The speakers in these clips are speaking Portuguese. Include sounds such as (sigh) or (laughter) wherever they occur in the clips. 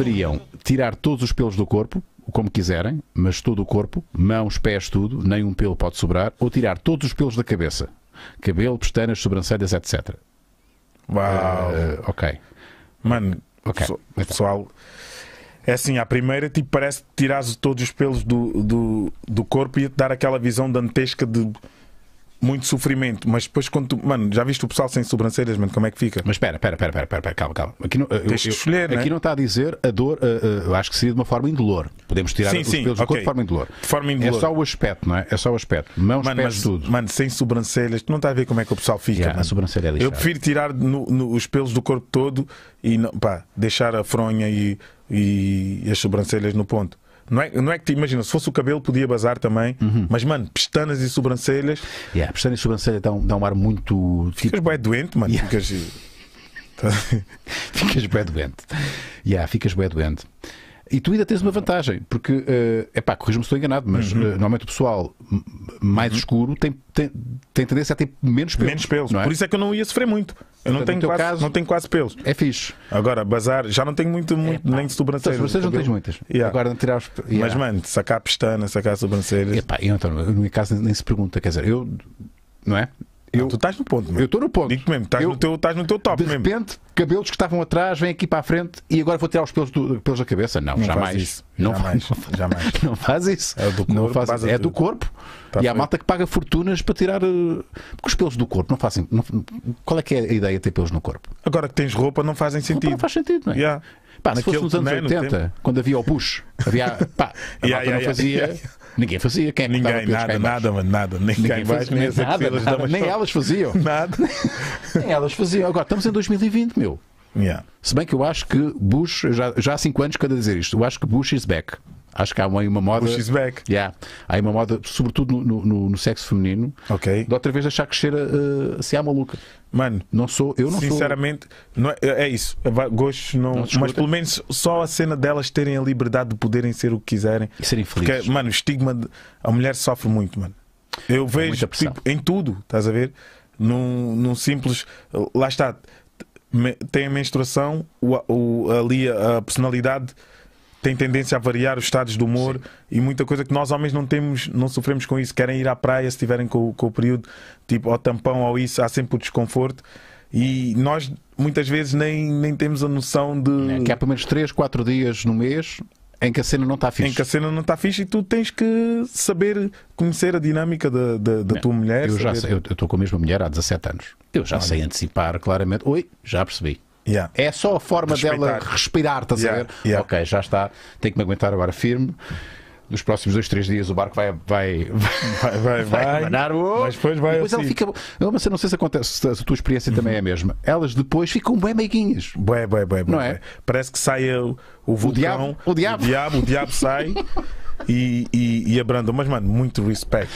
preferiam tirar todos os pelos do corpo, como quiserem, mas todo o corpo, mãos, pés, tudo, nenhum pelo pode sobrar, ou tirar todos os pelos da cabeça, cabelo, pestanas, sobrancelhas, etc. Uau! Uh, ok. Mano, okay. Então. pessoal. É assim, à primeira, tipo, parece que tiras todos os pelos do, do, do corpo e ia-te dar aquela visão dantesca de muito sofrimento, mas depois quando tu, mano, já viste o pessoal sem sobrancelhas, mano, como é que fica? Mas espera, espera, espera, espera, calma, calma. Aqui não, eu, eu, escolher, é? aqui né? não está a dizer a dor, uh, uh, eu acho que seria de uma forma indolor. Podemos tirar sim, os sim, pelos okay. do corpo de forma indolor. De forma indolor. É só o aspecto, não é? É só o aspecto. Mãos, mano, pés, mas, tudo. Mano, sem sobrancelhas, tu não estás a ver como é que o pessoal fica. Yeah, a sobrancelha é Eu prefiro tirar no, no, os pelos do corpo todo e pá, deixar a fronha e, e as sobrancelhas no ponto. Não é, não é que te imagina, se fosse o cabelo podia bazar também, uhum. mas mano, pestanas e sobrancelhas. Yeah, pestanas e sobrancelha dão um, um ar muito. Tipo ficas bem doente, mano. Yeah. Ficas. (laughs) ficas bem doente. Yeah, ficas bem doente. E tu ainda tens uma vantagem, porque, uh, epá, corrijo-me se estou enganado, mas uhum. uh, normalmente o pessoal mais uhum. escuro tem, tem, tem, tendência a ter menos pelos. Menos pelos, é? por isso é que eu não ia sofrer muito. Eu não, tenho quase, caso, não tenho quase pelos. É fixe. Agora, bazar, já não tenho muito, muito é, nem de sobrancelhas. Sobrancelhas não tens muitas. Yeah. Agora, tirar os... yeah. Mas, mano, sacar a pestana, sacar sobrancelhas. Epá, eu, então, no meu caso nem se pergunta. Quer dizer, eu. Não é? Eu, tu estás no ponto, meu. Eu estou no ponto. Digo mesmo, estás, eu, no teu, estás no teu top de mesmo. De repente, cabelos que estavam atrás vêm aqui para a frente e agora vou tirar os pelos, do, pelos da cabeça. Não, não jamais. Isso. Não jamais. Faz, não, jamais. (laughs) Não faz isso. É do corpo. Não faz, faz é do corpo. Tá e há malta que paga fortunas para tirar. Eh, porque os pelos do corpo não fazem. Não, qual é que é a ideia de ter pelos no corpo? Agora que tens roupa, não fazem sentido. Não faz sentido, não é? Yeah. Pá, se fosse nos anos 80, quando havia o Bush, havia, pá, a (laughs) yeah, malta yeah, não fazia. Ninguém fazia. Quem é que Ninguém, nada, nada, nada. Nem Ninguém fazia nem nada, nada, Nem elas faziam. Nada. (laughs) nem elas faziam. Agora, estamos em 2020, meu. Yeah. Se bem que eu acho que Bush, já, já há 5 anos cada dizer isto, eu acho que Bush is back. Acho que há aí uma moda. O she's back. Yeah, há aí uma moda, sobretudo no, no, no sexo feminino, Ok. de outra vez achar que cheira uh, se há maluca. Mano, não sou, eu não sinceramente, sou. Sinceramente, é, é, isso. É, Gostos não. não mas pelo menos só a cena delas terem a liberdade de poderem ser o que quiserem. E serem felizes. Porque, mano, o estigma. De, a mulher sofre muito, mano. Eu é vejo tipo, em tudo, estás a ver? Num, num simples. Lá está. Tem a menstruação, o, o, ali a personalidade têm tendência a variar os estados de humor Sim. e muita coisa que nós homens não temos, não sofremos com isso. Querem ir à praia se tiverem com, com o período, tipo, ao tampão ou isso, há sempre o desconforto. E nós muitas vezes nem, nem temos a noção de. É que há pelo menos 3, 4 dias no mês em que a cena não está fixe. Em que a cena não está fixe e tu tens que saber conhecer a dinâmica da, da, da tua mulher. Eu saber... já sei, eu estou com a mesma mulher há 17 anos. Eu já Olha. sei antecipar claramente. Oi, já percebi. Yeah. É só a forma Respeitar. dela respirar, estás yeah. a ver? Yeah. Ok, já está, tenho que me aguentar agora firme. Nos próximos dois, três dias o barco vai. Vai, vai, vai. (laughs) vai, vai o mas depois vai. Depois assim. fica. Eu, mas eu não sei se acontece, se a tua experiência também é a mesma. Elas depois ficam bem meiguinhas. Bem, bem, bem. Não é? Parece que sai o, o vulcão. O diabo. O diabo, o diabo, o diabo sai (laughs) e, e, e Mas, mano, muito respeito.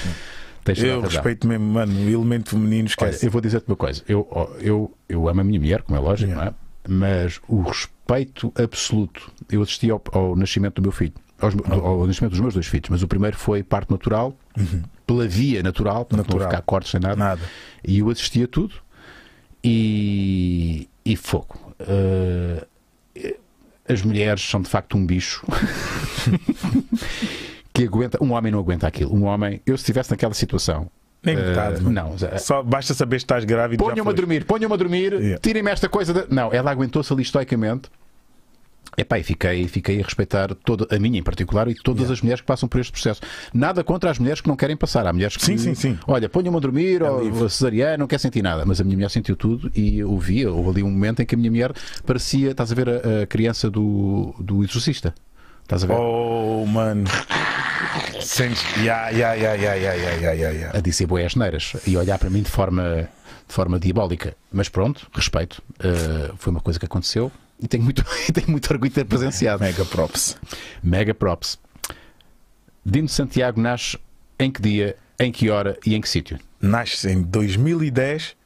Tens eu respeito mesmo, mano, o elemento feminino esquece. Olha, eu vou dizer-te uma coisa. Eu, eu, eu amo a minha mulher, como é lógico, yeah. não é? Mas o respeito absoluto. Eu assisti ao, ao nascimento do meu filho, aos, ao, nascimento dos meus dois filhos, mas o primeiro foi parte natural, uhum. pela via natural, para não ficar cortes sem nada. nada. E eu assisti a tudo e, e fogo. Uh, as mulheres são de facto um bicho. (laughs) que aguenta. Um homem não aguenta aquilo. Um homem, eu se estivesse naquela situação, nem eh, metade. Uh, não. É? Só basta saber se estás grávida. Ponham-me a dormir, ponham-me a dormir, yeah. tirem-me esta coisa. De... Não, ela aguentou-se ali estoicamente. Epá, e fiquei, fiquei a respeitar toda, a minha em particular e todas yeah. as mulheres que passam por este processo. Nada contra as mulheres que não querem passar. Há mulheres que. Sim, sim, sim. Olha, ponham-me a dormir é ou livre. cesariana, não quer sentir nada. Mas a minha mulher sentiu tudo e eu via. Houve ali um momento em que a minha mulher parecia, estás a ver, a, a criança do, do exorcista. Estás a ver? Oh, mano. Sentes. A dizer boias neiras e olhar para mim de forma, de forma diabólica. Mas pronto, respeito. Uh, foi uma coisa que aconteceu e tenho muito, (laughs) tenho muito orgulho de ter presenciado. Mega props. Mega props. Dino Santiago nasce em que dia, em que hora e em que sítio? Nasce em 2010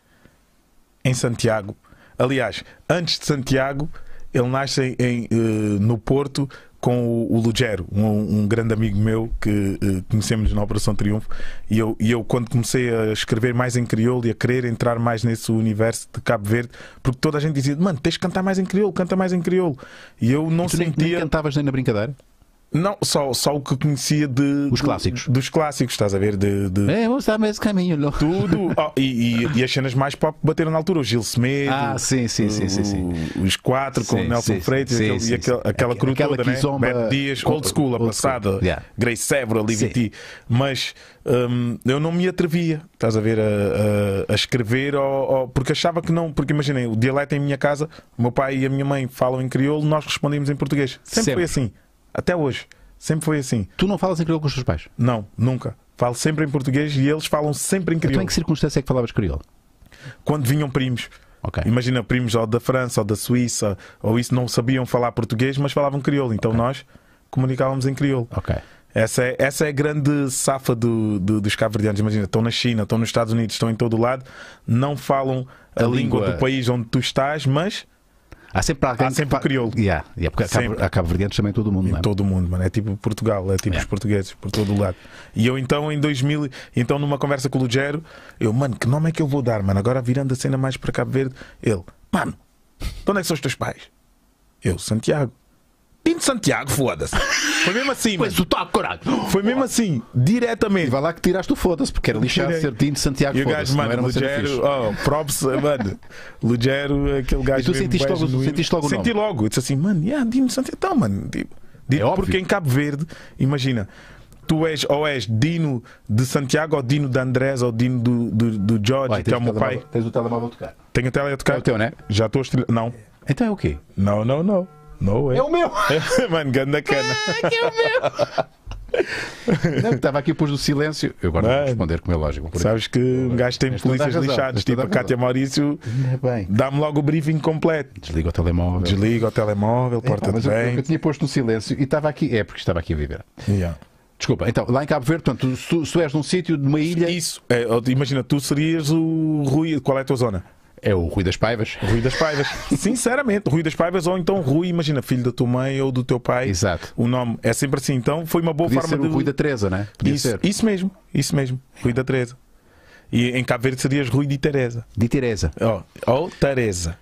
em Santiago. Aliás, antes de Santiago, ele nasce em, uh, no Porto com o, o Lugero, um, um, grande amigo meu que uh, conhecemos na Operação Triunfo, e eu, e eu, quando comecei a escrever mais em crioulo e a querer entrar mais nesse universo de Cabo Verde, porque toda a gente dizia: Mano, tens de cantar mais em crioulo, canta mais em crioulo. E eu não e tu sentia. Nem, nem cantavas nem na brincadeira? Não, só, só o que conhecia de. Os clássicos. dos clássicos, estás a ver? De, de... É, vamos estar nesse caminho, não? Tudo. (laughs) Oh, e, e, e, as cenas mais pop bateram na altura. O Gil Semedo. Ah, sim, sim, o, sim, sim, sim, Os quatro com sim, Nelson sim, Freitas aquele, e aquela cruz aquela toda, né? zomba... Beto Dias, Old School, a passada. School. Yeah. Grace Severo, Liberty. Mas hum, eu não me atrevia, estás a ver? A, a, a escrever, ou, ou, porque achava que não. Porque imaginem, o dialeto em minha casa, o meu pai e a minha mãe falam em crioulo, nós respondemos em português. Sempre, Sempre. foi assim. Até hoje. Sempre foi assim. Tu não falas em crioulo com os teus pais? Não, nunca. Falo sempre em português e eles falam sempre em crioulo. Então, em que circunstância é que falavas crioulo? Quando vinham primos. Okay. Imagina primos ou da França ou da Suíça ou isso, não sabiam falar português, mas falavam crioulo. Então okay. nós comunicávamos em crioulo. Ok. Essa é, essa é a grande safa do, do, dos cabo-verdianos. Imagina, estão na China, estão nos Estados Unidos, estão em todo lado, não falam a, a língua. língua do país onde tu estás, mas Há sempre alguém Há sempre que... crioulo. Yeah, yeah, porque sempre. há Cabo Verdeanos também todo mundo, é? Todo mundo, mano. É tipo Portugal, é tipo yeah. É. os portugueses, por todo o lado. E eu então, em 2000, então numa conversa com o Lugero, eu, mano, que nome é que eu vou dar, mano? Agora virando a cena mais para Cabo Verde, ele, mano, de onde é que são os teus pais? Eu, Santiago. Tinto Santiago, foda-se. Foi mesmo assim. Mas o tá caralho. Foi mesmo assim, diretamente. E vai lá que tiraste o foda-se, porque era lixado Direi. ser Tinto Santiago. E o gajo, mano, era Lugero, oh, props, mano, Lugero, aquele gajo. E tu sentiste logo, do... sentiste logo o Senti nome. logo, disse assim, mano, yeah, Dino Santiago, então, mano. Tipo, é porque óbvio. em Cabo Verde, imagina, tu és ou és Dino de Santiago ou Dino de Andrés ou Dino do, do, do Jorge, Uai, que é o meu pai. Tens o telemóvel a tocar. Tenho o telemóvel a tocar. É o teu, né? Já estou a estril... Não. Então é o quê? Não, não, não. No é o meu! Mano, (laughs) ganda cana. É, que é o meu! estava aqui pôs do silêncio. Eu agora vou é? responder como é lógico. Sabes que um gajo tem polícias lixadas, tipo a Cátia Maurício, dá-me logo o briefing completo. Desliga o telemóvel. Desliga o telemóvel, é, porta-te bem. Eu, eu tinha posto no silêncio e estava aqui, é porque estava aqui a viver. Yeah. Desculpa, então, lá em Cabo Verde, portanto, se tu, tu és num sítio, de uma ilha. Isso, é, imagina, tu serias o Rui, qual é a tua zona? É o Rui das Paivas. Rui das Paivas. (laughs) Sinceramente, Rui das Paivas ou então Rui, imagina, filho da tua mãe ou do teu pai. Exato. O nome é sempre assim. Então foi uma boa Podia forma ser de. Rui da Teresa, né? Podia isso, ser. isso mesmo, isso mesmo. Rui da Teresa. E em Cabo Verde serias Rui de Teresa. De Teresa. Ou oh, oh, Teresa.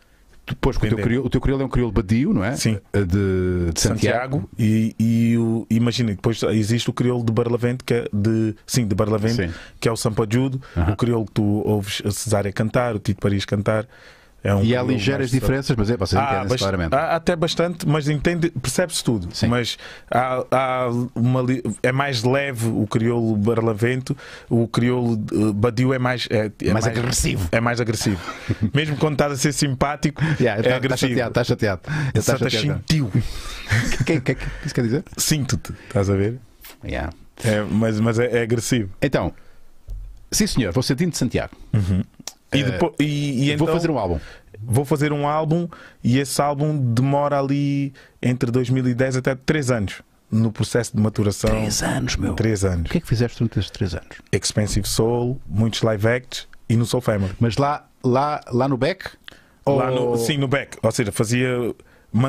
Depois, o teu, crioulo, o teu crioulo é um crioulo badio, não é? Sim. Eh, de, de Santiago. Santiago. E, e imagina, depois existe o crioulo de Barlavento, que é de, sim, de Barlavento, sim. que é o Sampajudo, uh -huh. o crioulo que tu ouves a Cesária cantar, o Tito Paris cantar, é um e há ligeiras diferenças, mas é, vocês entendem bast... claramente. Há até bastante, mas entende, percebe-se tudo. Sim. Mas há, há uma, é mais leve o crioulo barlavento, o crioulo eh, badio é mais, é, é mais, mais, agressivo. É mais agressivo. (laughs) Mesmo quando estás a ser simpático, yeah, é tá, tá agressivo. Estás chateado, estás chateado. está sentiu. O que, que, que isso quer dizer? Sinto-te, estás a ver? Yeah. É, mas mas é, é agressivo. Então, sim senhor, vou ser Dino de Santiago. Uhum. E, eh, depois, e, e vou então fazer um álbum. Vou fazer um álbum e esse álbum demora ali entre 2010 até 3 anos no processo de maturação. Três anos, meu. Três anos. O que é que fizeste durante esses três anos? Expensive Soul, muitos live acts e no Soul Family. Mas lá, lá, lá no back? Lá no, sim, no back. Ou seja, fazia.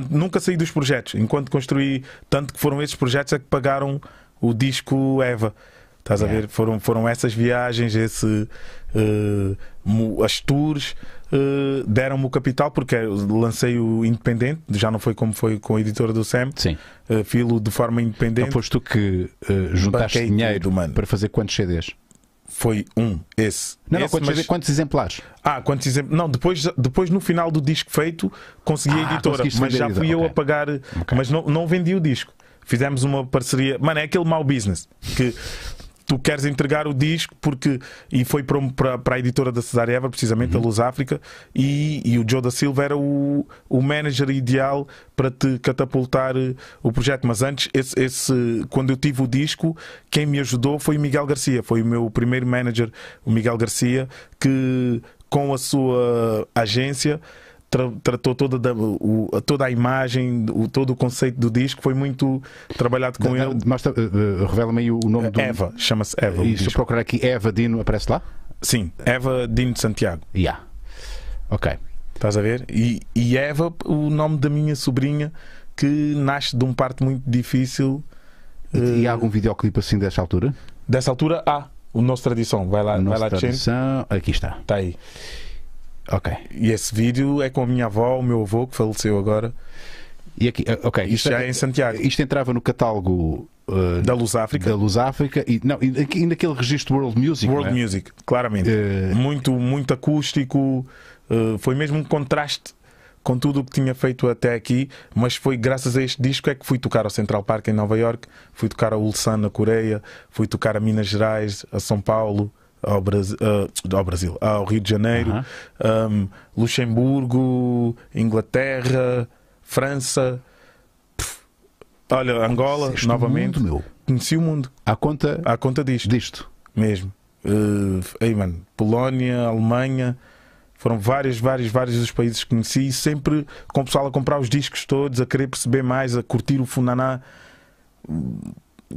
Nunca saí dos projetos. Enquanto construí, tanto que foram esses projetos a é que pagaram o disco Eva. Estás yeah. a ver? Foram, foram essas viagens, esse, uh, as tours, uh, deram-me o capital, porque é, lancei o independente, já não foi como foi com a editora do SEM. Sim. Uh, filo de forma independente. Não foste tu que juntaste Banquei dinheiro tudo, para fazer quantos CDs? Foi um, esse. Não, esse, não quantos, mas... quantos, exemplares? Ah, quantos exemplares? Não, depois, depois no final do disco feito consegui ah, a editora, mas já fui okay. eu a pagar, okay. mas não, não vendi o disco fizemos uma parceria. Mano, é aquele mau business que tu queres entregar o disco porque e foi para, para, a editora da Cesareva, precisamente uhum. a Luz África, e, e, o Joe da Silva era o, o manager ideal para te catapultar eh, o projeto. Mas antes, esse, esse, quando eu tive o disco, quem me ajudou foi o Miguel Garcia, foi o meu primeiro manager, o Miguel Garcia, que com a sua agência tra tratou toda, da, o, toda a imagem, o, todo o conceito do disco, foi muito trabalhado com da, ele. Mas uh, revela-me aí o nome do. É Eva, chama-se eh, Eva. E se procurar aqui Eva Dino, aparece lá? Sim, Eva Dino de Santiago. Yeah. Ok. Estás a ver? E, e Eva, o nome da minha sobrinha, que nasce de um parto muito difícil. E, e há algum videoclipe assim dessa altura? Dessa altura há. O nosso tradição. Vai lá, vai lá tradição, aqui está. Está aí. Ok. E esse vídeo é com a minha avó, o meu avô que faleceu agora. E aqui, eh, ok. Isto, isto já é, é em Santiago. Isto entrava no catálogo uh, da Luz África. Da Luz África e, não, e, naquele registro World Music. World é? Music, claramente. Uh... Muito, muito acústico. Uh, foi mesmo um contraste com tudo o que tinha feito até aqui, mas foi graças a este disco é que fui tocar ao Central Park em Nova York, fui tocar a Ulsan na Coreia, fui tocar a Minas Gerais, a São Paulo, ao, Brasil, uh, ah, ao, Brasil ao Rio de Janeiro, uh-huh. Ah, um, Luxemburgo, Inglaterra, França, pff, olha, Angola, Conheceste novamente. O mundo, meu. Conheci o mundo. À conta, à conta disto. disto. Mesmo. Uh, ah, hey, mano, Polónia, Alemanha. Foram vários, vários, vários os países que conheci, sempre com o pessoal a comprar os discos todos, a querer perceber mais, a curtir o Funaná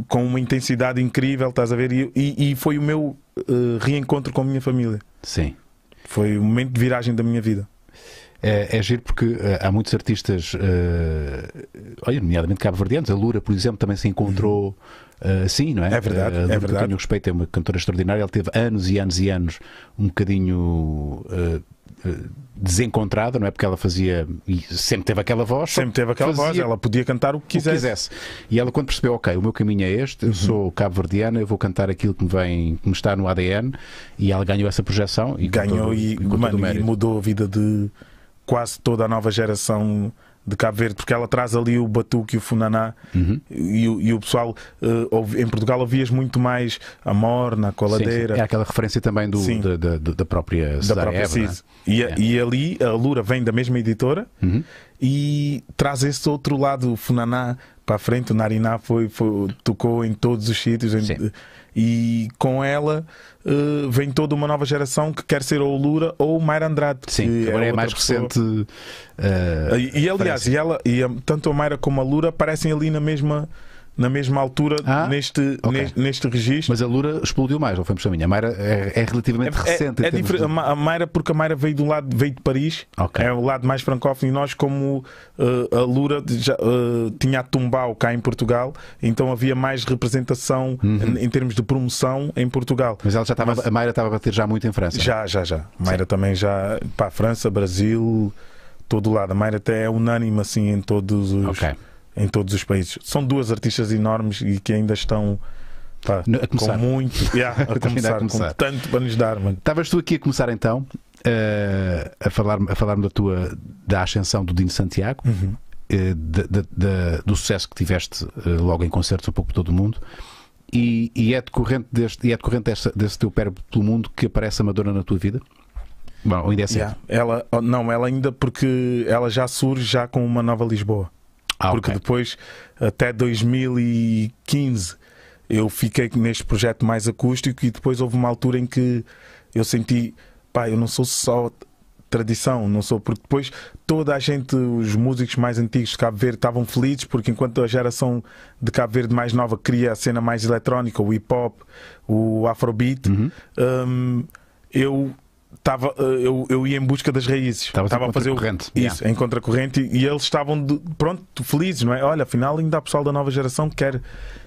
com uma intensidade incrível, estás a ver? E, e, e foi o meu uh, reencontro com a minha família. Sim. Foi o momento de viragem da minha vida. É, é giro porque uh, há muitos artistas, uh, olha, nomeadamente cabo Verdeanos, a Lura, por exemplo, também se encontrou uh, assim, não é? É verdade, a é Lura, é verdade. Eu tenho respeito, é uma cantora extraordinária, ela teve anos e anos e anos um bocadinho eh, desencontrada, não é? Porque ela fazia. sempre teve aquela voz. Sempre teve aquela voz, ela podia cantar o que quisesse. O que quisesse. E ela, quando percebeu, ok, o meu caminho é este, eu uhum. sou cabo-verdiana, eu vou cantar aquilo que me vem, que me está no ADN, e ela ganhou essa projeção. E ganhou todo, e, mano, e mudou a vida de quase toda a nova geração de Cabo Verde, porque ela traz ali o batuque e o funaná uhum. e, e, o pessoal uh, em Portugal ouvias muito mais a morna, a coladeira. Sim, sim. É aquela referência também do, da, da, da, própria Cesare da própria Eva, né? e, é. e, ali a Lura vem da mesma editora uhum. e traz esse outro lado, o funaná para a frente, o Nariná foi, foi, tocou em todos os sítios. Em, e com ela uh, vem toda uma nova geração que quer ser ou Lura ou Mayra Andrade. Sim, que agora é, é mais pessoa. recente. Uh, e, e, aliás, e ela, e, tanto a Mayra como a Lura parecem ali na mesma na mesma altura ah, neste, okay. neste, neste registro. Mas a Lura explodiu mais, não foi por A Mayra é, é relativamente é, é recente. É, é diferente. De... A Mayra, porque a Mayra veio do lado, veio de Paris, okay. é o lado mais francófono, e nós, como uh, a Lura já, uh, tinha a Tumbau cá em Portugal, então havia mais representação uhum. em, em, termos de promoção em Portugal. Mas ela já estava, Mas, a Mayra estava a bater já muito em França. Já, já, já. A Mayra Sim. também já para a França, Brasil, todo lado. A Mayra até é unânime assim em todos os. Okay em todos os países. São duas artistas enormes e que ainda estão pá, a começar. com muito (laughs) yeah, a, começar, a começar. com tanto para nos dar. Mano. Estavas tu aqui a começar então uh, a falar-me a falar da tua da ascensão do Dino Santiago. Uhum. Uh, do sucesso que tiveste uh, logo em concertos um pouco por todo o mundo, e, e, é decorrente, deste, e é decorrente desse teu pérebro pelo mundo que aparece a Madonna na tua vida? Bom, ainda é Yeah. Ela, oh, não, ela ainda porque ela já surge já com uma nova Lisboa. Ah, porque okay. depois, até 2015, eu fiquei neste projeto mais acústico e depois houve uma altura em que eu senti, pá, eu não sou só tradição, não sou, porque depois toda a gente, os músicos mais antigos de Cabo Verde estavam felizes, porque enquanto a geração de Cabo Verde mais nova cria a cena mais eletrónica, o hip hop, o afrobeat, uhum. Hum, eu Tava, eh, eu, eu ia em busca das raízes. Estava a fazer o, isso, yeah. em contracorrente, e, e eles estavam de, pronto, felizes, não é? Olha, afinal ainda há pessoal da nova geração que quer,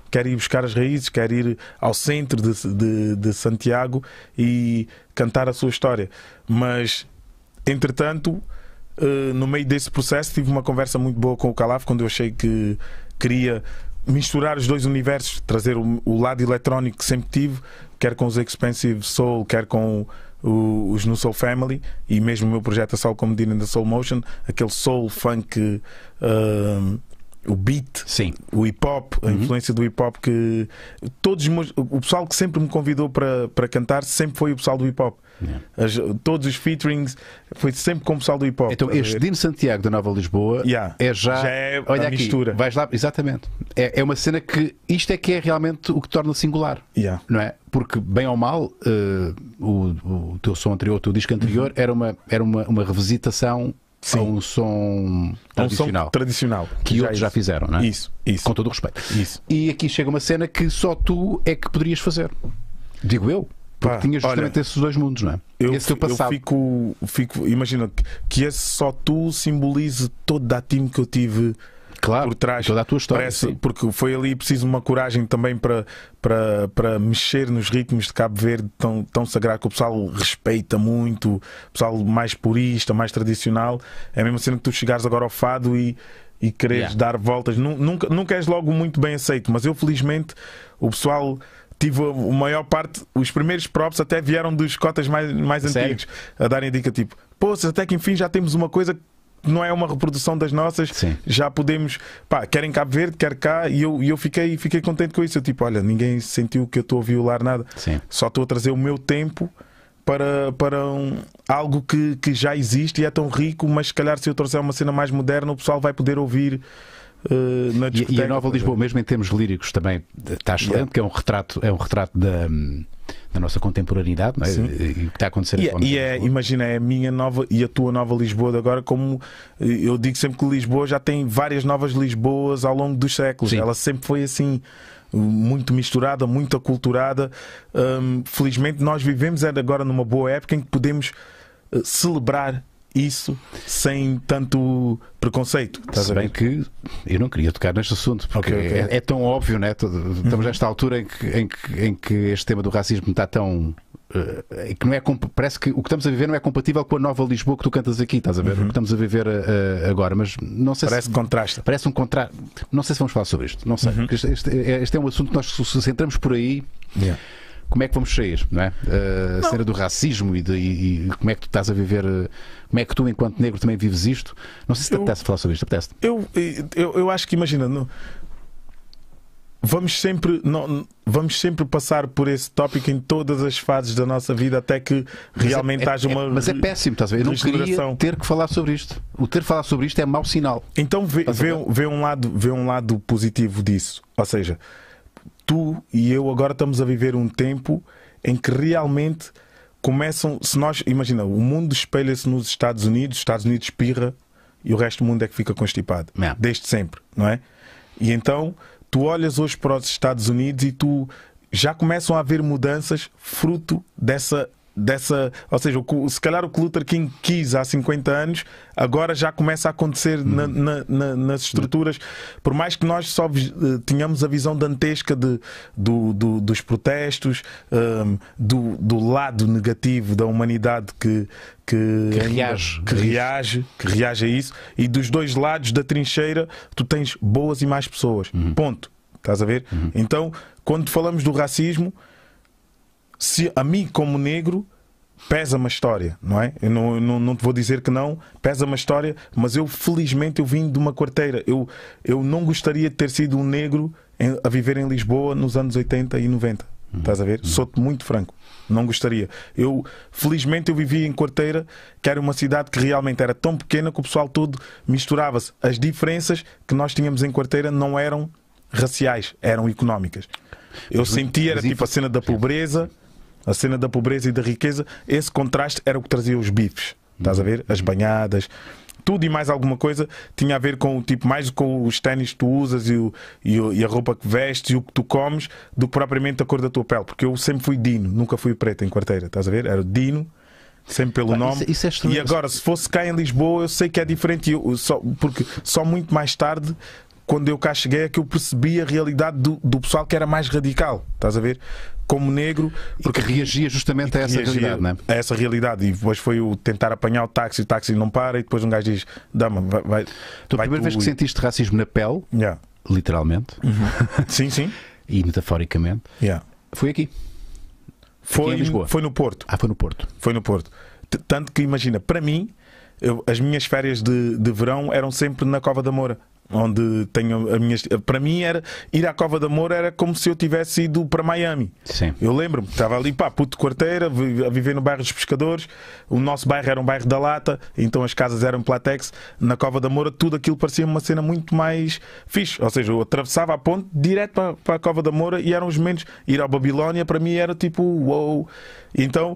quer ir buscar as raízes, quer ir ao centro de, de, de Santiago e cantar a sua história. Mas, entretanto, eh, no meio desse processo, tive uma conversa muito boa com o Calaf quando eu achei que queria misturar os dois universos, trazer o, o lado eletrónico que sempre tive, quer com os Expensive Soul, quer com os No Soul Family e mesmo o meu projeto a Soul Comedina da Soul Motion, aquele soul funk. Uh, o beat, Sim. o hip hop, a uhum. influência do hip hop que todos o pessoal que sempre me convidou para, para cantar sempre foi o pessoal do hip hop. Yeah. É. As, todos os featurings foi sempre com o pessoal do hip hop. Então, este Dino Santiago da Nova Lisboa yeah. é já, já é olha aqui, mistura. Vais lá, exatamente. É, é uma cena que isto é que é realmente o que torna singular, yeah. não é? Porque, bem ou mal, uh, o, o teu som anterior, o teu disco anterior, uhum. era, uma, era uma, uma revisitação Sim. a um som tradicional. Um tradicional. Que já outros isso. já fizeram, não é? Isso, isso. Com todo o respeito. Isso. E aqui chega uma cena que só tu é que poderias fazer. Digo eu. Porque tinha justamente olha, esses dois mundos, não é? Eu, esse teu passado. Eu fico, fico imagina que esse só tu simbolize todo a time que eu tive claro, por trás. Toda a tua história. Parece, porque foi ali preciso uma coragem também para, para, para mexer nos ritmos de Cabo Verde tão, tão sagrado que o pessoal respeita muito, o pessoal mais purista, mais tradicional. É mesmo assim que tu chegares agora ao fado e, e quereres yeah. dar voltas. Nunca, nunca és logo muito bem aceito, mas eu felizmente o pessoal tive a maior parte, os primeiros props até vieram dos cotas mais, mais antigos a darem dica tipo, poças até que enfim já temos uma coisa que não é uma reprodução das nossas, Sim. já podemos, pá, querem Cabo Verde, quer cá, e eu, e eu fiquei, fiquei contente com isso. Eu tipo, olha, ninguém sentiu que eu estou a violar nada, Sim. só estou a trazer o meu tempo para, para um, algo que, que já existe e é tão rico, mas se calhar se eu trouxer uma cena mais moderna, o pessoal vai poder ouvir eh, na discoteca. E, e a Nova Lisboa, mesmo em termos líricos, também está excelente, yeah. que é um retrato, é um retrato da da nossa contemporaneidade não é? e o que está a acontecer e, é e é, imagina, é a minha nova e a tua nova Lisboa de agora, como eh, eu digo sempre que Lisboa já tem várias novas Lisboas ao longo dos séculos, Sim. ela sempre foi assim muito misturada, muito aculturada hum, felizmente nós vivemos agora numa boa época em que podemos eh, celebrar isso sem tanto preconceito. Estás Se bem que eu não queria tocar neste assunto, porque okay, okay. É, é, tão óbvio, né? estamos uhum. nesta altura em que, em que, em que este tema do racismo está tão eh, que não é parece que o que estamos a viver não é compatível com a nova Lisboa que tu cantas aqui, estás a ver? Uhum. O que estamos a viver uh, agora, mas não sei parece se, contraste. Parece um contraste. Não sei se vamos falar sobre isto, não sei. Uhum. Este, este, é, este, é um assunto que nós se centramos por aí. Yeah como é que vamos sair, não é? Uh, A cena do racismo e, de, e, e, como é que tu estás a viver, como é que tu, enquanto negro, também vives isto? Não sei se te apetece falar sobre isto, apetece eu, eu, eu acho que, imagina, vamos sempre vamos sempre passar por esse tópico em todas as fases da nossa vida até que mas é, realmente é, haja uma é, mas é péssimo estás a ver eu não queria ter que falar sobre isto o ter que falar sobre isto é mau sinal então vê, vê, vê um lado vê um lado positivo disso ou seja tu e eu agora estamos a viver um tempo em que realmente começam. Se nós. Imagina, o mundo espelha-se nos Estados Unidos, os Estados Unidos espirra e o resto do mundo é que fica constipado. É. Desde sempre, não é? E então, tu olhas hoje para os Estados Unidos e tu já começam a haver mudanças fruto dessa dessa, ou seja, o, se calhar o que Luther King quis há 50 anos, agora já começa a acontecer na, uhum. na, na, nas estruturas, por mais que nós só uh, tenhamos a visão dantesca de, do, do, dos protestos, um, ehm, do, do lado negativo da humanidade que, que, que, reage, que reage, que reage a isso, e dos dois lados da trincheira tu tens boas e más pessoas. Uhum. Ponto. Estás a ver? Uhum. Então, quando falamos do racismo, se a mim como negro pesa uma história, não é? Eu não, não, não te vou dizer que não, pesa uma história, mas eu felizmente eu vim de uma quarteira. Eu, eu não gostaria de ter sido um negro em, a viver em Lisboa nos anos 80 e 90. Hum. Estás a ver? Hum. Sou-te muito franco. Não gostaria. Eu, felizmente, eu vivia em Quarteira, que era uma cidade que realmente era tão pequena que o pessoal todo misturava-se. As diferenças que nós tínhamos em Quarteira não eram raciais, eram económicas. Eu sentia, era tipo a cena da pobreza, a cena da pobreza e da riqueza, esse contraste era o que trazia os bifes. Estás a ver? As banhadas, tudo e mais alguma coisa tinha a ver com o tipo, mais com os ténis que tu usas e, o, e, a roupa que vestes e o que tu comes, do que propriamente a cor da tua pele. Porque eu sempre fui Dino, nunca fui preto em quarteira, estás a ver? Era Dino, sempre pelo Pá, nome. Isso, isso é e agora, se fosse cá em Lisboa, eu sei que é diferente, eu, só, porque só muito mais tarde quando eu cá cheguei é que eu percebi a realidade do, do pessoal que era mais radical, estás a ver? Como negro. Porque e que reagia justamente a essa realidade, não é? A essa realidade. E depois foi o tentar apanhar o táxi, o táxi não para, e depois um gajo diz: Dama, vai. vai a primeira tu... vez que sentiste racismo na pele, yeah. literalmente, uhum. (laughs) sim, sim. e metaforicamente, yeah. foi aqui. Foi, aqui foi no Porto. Ah, foi no Porto. Foi no Porto. Tanto que, imagina, para mim, eu, as minhas férias de, de verão eram sempre na Cova da Moura onde tenho a minha. Para mim era ir à Cova de Amor era como se eu tivesse ido para Miami. Sim. Eu lembro-me, estava ali, pá, puto quarteira, a viver no bairro dos pescadores. O nosso bairro era um bairro da lata, então as casas eram platex. Na Cova da Moura tudo aquilo parecia uma cena muito mais fixe. Ou seja, eu atravessava a ponte direto para, para a Cova da Moura e eram os momentos. Ir à Babilónia para mim era tipo, uou. Wow. Então,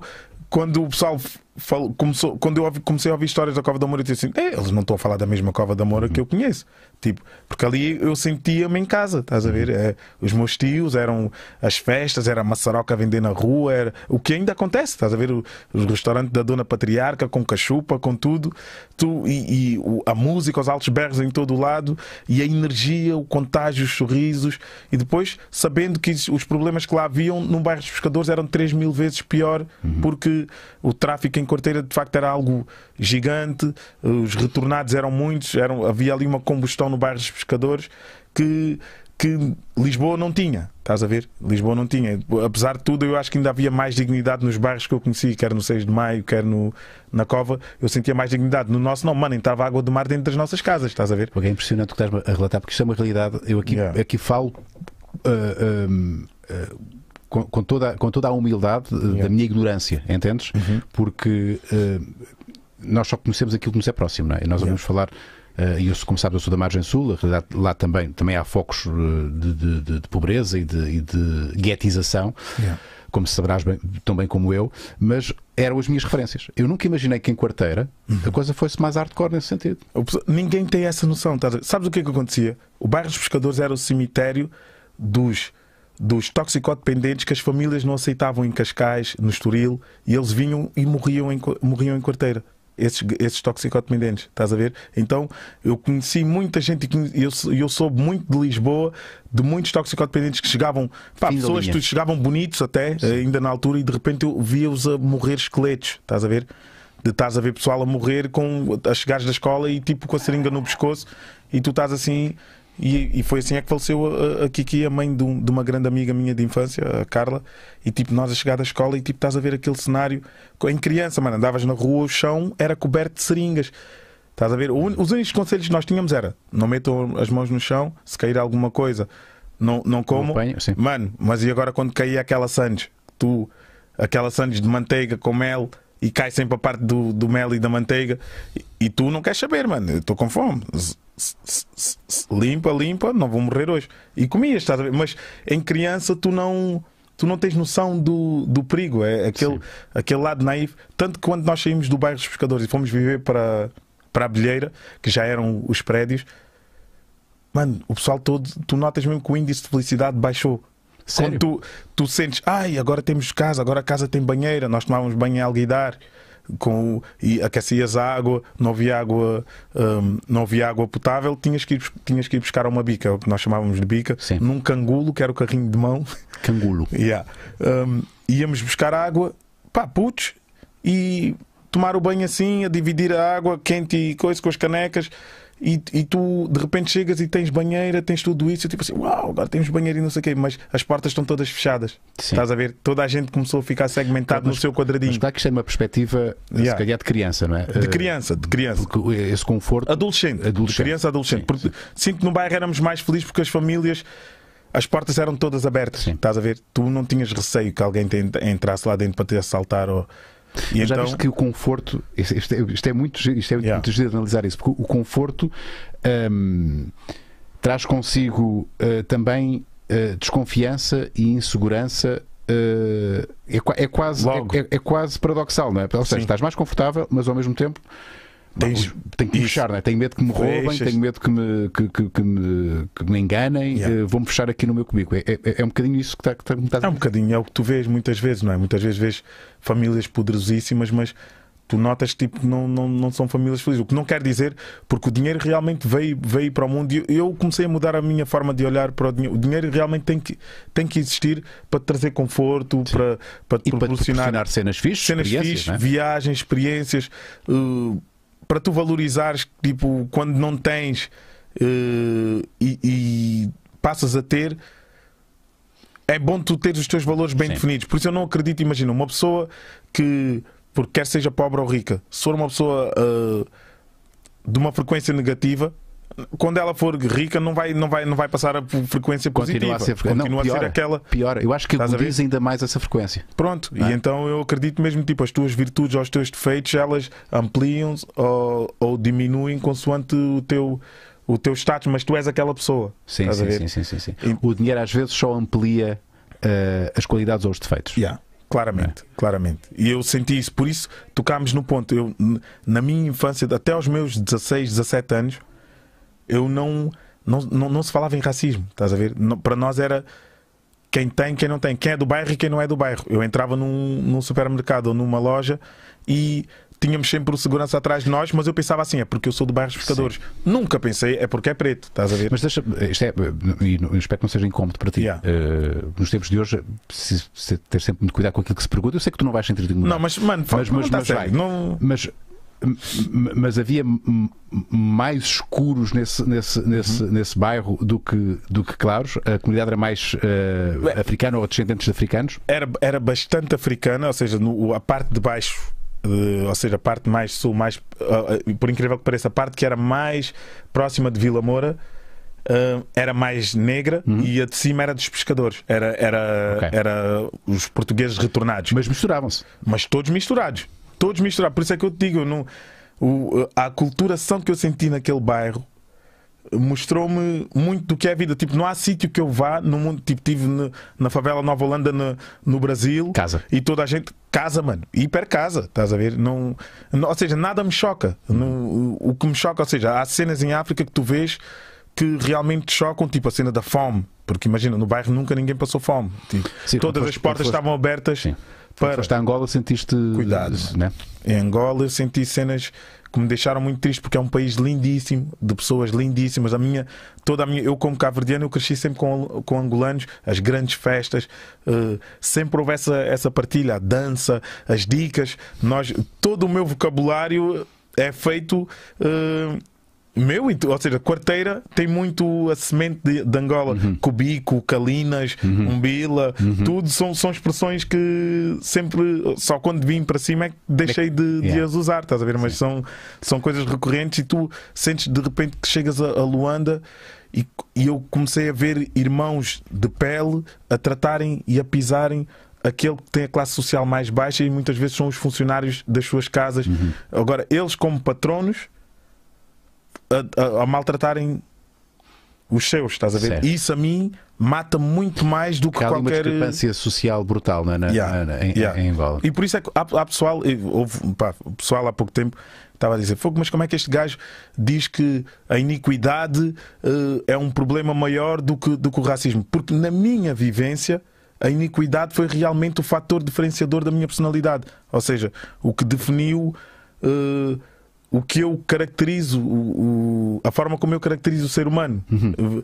quando o pessoal falo, começou, quando eu comecei a ouvir histórias da Cova da Moura, eu disse assim: eh, eles não estão a falar da mesma Cova da Moura que eu conheço. Tipo, porque ali eu sentia-me em casa, estás a ver? É, os meus tios eram as festas, era a maçaroca a vender na rua, era o que ainda acontece, estás a ver? O, os restaurantes da Dona Patriarca com cachupa, com tudo, tu, e, e o, a música, os altos berros em todo o lado, e a energia, o contágio, os sorrisos, e depois sabendo que os problemas que lá haviam num bairro dos pescadores eram 3 mil vezes pior, uhum. porque o tráfico em Corteira de facto era algo gigante, os retornados eram muitos, eram, havia ali uma combustão no bairro dos pescadores que, que Lisboa não tinha. Estás a ver? Lisboa não tinha. Apesar de tudo, eu acho que ainda havia mais dignidade nos bairros que eu conheci, quer no 6 de Maio, quer no, na Cova. Eu sentia mais dignidade. No nosso, não, mano, entrava água do mar dentro das nossas casas, estás a ver? Porque é impressionante o que estás a relatar, porque isso é uma realidade. Eu aqui, yeah. aqui falo. Uh, uh, com, com, toda, com toda a humildade eh, yeah. da minha ignorância, entendes? Uhum. Porque uh, nós só conhecemos aquilo que nos é próximo, não é? E nós ouvimos falar. Uh, e eu, como sabes, eu sou da margem sul, realidade, lá também, também há focos de, de, de, de pobreza e de, e de guetização, yeah. como saberás bem, tão bem como eu, mas eram as minhas referências. Eu nunca imaginei que em quarteira uhum. a coisa fosse mais hardcore nesse sentido. Ninguém tem essa noção. Sabes o que é que acontecia? O bairro dos pescadores era o cemitério dos dos toxicodependentes que as famílias não aceitavam em Cascais, no Estoril, e eles vinham e morriam em, morriam em quarteira. Esses, esses toxicodependentes, estás a ver? Então eu conheci muita gente e eu, eu soube muito de Lisboa, de muitos toxicodependentes que chegavam, pá, pessoas que chegavam bonitos até, Sim. Eh, ainda na altura, e de repente eu via-os a morrer esqueletos, estás a ver? de estás a ver pessoal a morrer com a chegares da escola e tipo com a seringa no pescoço e tu estás assim e, e, foi assim é que faleceu a, a Kiki, a mãe de, um, de, uma grande amiga minha de infância, a Carla. E tipo, nós a chegar da escola e tipo, estás a ver aquele cenário em criança, mano. Andavas na rua, o chão era coberto de seringas. Estás a ver? Os únicos conselhos que nós tínhamos era não metam as mãos no chão, se cair alguma coisa, não, não como. Apanho, mano, mas e agora quando caía aquela Sandes? Tu, aquela Sandes de manteiga com mel e cai sempre a parte do, do mel e da manteiga. E, e tu não queres saber, mano. Eu estou com fome. limpa, limpa, não vou morrer hoje. E comias, estás a ver? Mas em criança tu não. Tu não tens noção do, do perigo, é aquele, aquele lado naivo. Tanto que quando nós saímos do bairro dos pescadores e fomos viver para, para a bilheira, que já eram os prédios, mano, o pessoal todo, tu notas mesmo que o índice de felicidade baixou. Sério? Quando tu, tu sentes, ai, agora temos casa, agora a casa tem banheira, nós tomávamos banho em alguidar com e aquecias a água, não havia água, hum, não havia água potável, tinhas que, ir, tinhas que ir buscar uma bica, é o que nós chamávamos de bica, Sim. num cangulo, que era o carrinho de mão. (laughs) Cangulo. yeah. Hum, íamos buscar água, pá, putos, e tomar o banho assim, a dividir a água quente e coisa com as canecas e, e tu de repente chegas e tens banheira, tens tudo isso, e tipo assim, uau, agora temos banheira e não sei o quê, mas as portas estão todas fechadas. Sim. Estás a ver? Toda a gente começou a ficar segmentado mas, no seu quadradinho. Está que isto é uma perspectiva, eh, yeah. se calhar, de criança, não é? De criança, de criança. Porque esse conforto. Adolescente. adolescente. Criança, adolescente. Sim, porque sim. sinto que no bairro éramos mais felizes porque as famílias as portas eram todas abertas. Sim. Estás a ver? Tu não tinhas receio que alguém entrasse lá dentro para te assaltar ou e então... já viste que o conforto. Isto é, isto é muito, isto é muito yeah. de analisar isso, porque o conforto hum, traz consigo uh, também uh, desconfiança e insegurança. Uh, é, é, quase, é, é, é, quase paradoxal, não é? Ou seja, Sim. estás mais confortável, mas ao mesmo tempo Tens, tenho que fechar, né? tenho medo que me roubem, Deixas. tenho medo que me, que, que, que me, que me enganem, yeah. uh, eh, fechar aqui no meu cubículo. É, é, é um bocadinho isso que está tá, tá, tá... É um bocadinho, é o que tu vês muitas vezes, não é? Muitas vezes vês famílias poderosíssimas, mas tu notas que tipo, não, não, não são famílias felizes. O que não quer dizer, porque o dinheiro realmente veio, veio para o mundo e eu comecei a mudar a minha forma de olhar para o dinheiro. O dinheiro realmente tem que, tem que existir para te trazer conforto, para, para, te proporcionar, para te proporcionar, cenas fixas, cenas fixes é? viagens, experiências. Uh, para tu valorizares, tipo, quando não tens uh, e, e, passas a ter, é bom tu teres os teus valores bem Sim. definidos. Por isso eu não acredito, imagina, uma pessoa que, porque quer seja pobre ou rica, se for uma pessoa uh, de uma frequência negativa, quando ela for rica, não vai, não vai, não vai passar a frequência continua A ser frequência. Continua não, pior a ser aquela. Pior, eu acho que agudiza ainda mais essa frequência. Pronto, e é? então eu acredito mesmo, tipo, as tuas virtudes ou os teus defeitos, elas ampliam ou, ou diminuem consoante o teu o teu status, mas tu és aquela pessoa. Sim, sim, sim, sim, sim, sim. E... O dinheiro às vezes só amplia uh, as qualidades ou os defeitos. Yeah. Claramente, é. claramente. E eu senti isso, por isso tocámos no ponto. Eu, na minha infância, até aos meus 16, 17 anos, eu não não, não, não se falava em racismo, estás a ver? para nós era quem tem, quem não tem, quem é do bairro e quem não é do bairro. Eu entrava num, num supermercado ou numa loja e tínhamos sempre o segurança atrás de nós, mas eu pensava assim, é porque eu sou do bairro dos pescadores. Nunca pensei, é porque é preto, estás a ver? Mas deixa, isto é, e espero que não seja incómodo para ti. Yeah. Uh, nos tempos de hoje, preciso ter sempre muito cuidado com aquilo que se pergunta. Eu sei que tu não vais sentir de Não, mas, mano, mas, mas, mas, sério, vai. mas mas havia mais escuros nesse, nesse, nesse, uhum. nesse bairro do que, do que claros? A comunidade era mais uh, africana ou descendentes de africanos? Era, era bastante africana, ou seja, no, a parte de baixo eh, ou seja, a parte mais sul, mais, eh, por incrível que pareça, a parte que era mais próxima de Vila Moura era mais negra uhum. e a de cima era dos pescadores, era, era, okay. era os portugueses retornados. Mas misturavam-se. Mas todos misturados. Todos misturados. Por isso é que eu te digo, o, a culturação que eu senti naquele bairro mostrou-me muito do que é a vida. Tipo, não há sítio que eu vá no mundo. Tipo, tive na favela Nova Holanda no, no, Brasil. Casa. E toda a gente. Casa, mano. Hiper casa. Estás a ver? Não, não, ou seja, nada me choca. o, o que me choca, ou seja, há cenas em África que tu vês que realmente chocam, tipo a cena da fome. Porque imagina, no bairro nunca ninguém passou fome. Tipo, Sim, todas as portas estavam abertas. Sim para. Foste a Angola, sentiste. Cuidado. Eh, né? Em Angola, eu senti cenas que me deixaram muito triste porque é um país lindíssimo, de pessoas lindíssimas. A minha, toda a minha, eu como cabo-verdiano, eu cresci sempre com, com angolanos, as grandes festas, uh, sempre houve essa, essa partilha, a dança, as dicas. Nós, todo o meu vocabulário é feito uh, meu, ou seja, quarteira tem muito a semente de, de Angola. Uhum. Cubico, Calinas, uhum. Umbila, uhum. tudo são, são expressões que sempre, só quando vim para cima é que deixei de, yeah. as usar, estás a ver? Mas são, são coisas recorrentes e tu sentes de repente que chegas a, a Luanda e, e eu comecei a ver irmãos de pele a tratarem e a pisarem aquele que tem a classe social mais baixa e muitas vezes são os funcionários das suas casas. Uhum. Agora, eles, como patronos, a, a, a maltratarem os seus, estás a ver? Certo. Isso a mim mata muito mais do que, há qualquer. Há eh, uma discrepância social brutal na, é, na, é, yeah. na, é, em, yeah. em, Angola. E por isso é que há, há pessoal, houve, pá, pessoal há pouco tempo estava a dizer: Fogo, mas como é que este gajo diz que a iniquidade uh, é um problema maior do que, do que o racismo? Porque na minha vivência. A iniquidade foi realmente o fator diferenciador da minha personalidade. Ou seja, o que definiu uh, o que eu caracterizo, o, o, a forma como eu caracterizo o ser humano. Uhum.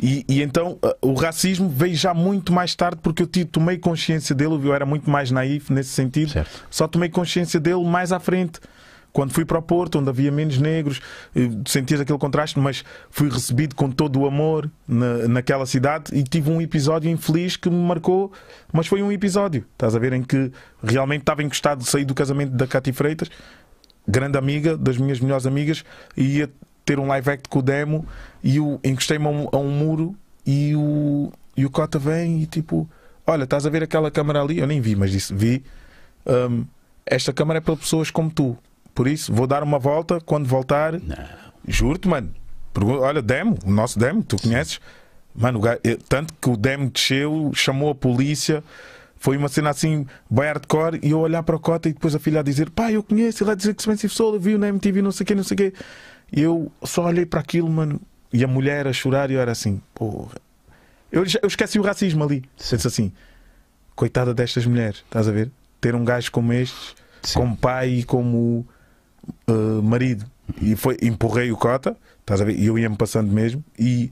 E, e, então o racismo veio já muito mais tarde porque eu tomei consciência dele, eu era muito mais naif nesse sentido, certo. só tomei consciência dele mais à frente. Quando fui para o Porto, onde havia menos negros, eh, senti aquele contraste, mas fui recebido com todo o amor na, naquela cidade e tive um episódio infeliz que me marcou, mas foi um episódio, estás a ver, em que realmente estava encostado, sair do casamento da Cati Freitas grande amiga, das minhas melhores amigas, e ia ter um live act com o Demo e o encostei-me a, um, a, um, muro e o, e o Cota vem e tipo, olha, estás a ver aquela câmara ali? Eu nem vi, mas disse, vi. Um, esta câmara é para pessoas como tu. Por isso, vou dar uma volta quando voltar. Juro-te, mano. Olha, Demo, o nosso Demo, tu conheces? Mano, eh, tanto que o Demo desceu, chamou a polícia. Foi uma cena assim, bem hardcore, e eu olhar para o Cota e depois a filha a dizer: Pai, eu conheço, ele é de Expensive Soul, viu na MTV, não sei o quê, não sei o quê. E eu só olhei para aquilo, mano, e a mulher a chorar, e eu era assim: Porra. Eu, eu esqueci o racismo ali. Penso assim: Coitada destas mulheres, estás a ver? Ter um gajo como este, Sim. como pai e como uh, marido. E foi, empurrei o Cota, estás a ver? E eu ia-me passando mesmo, e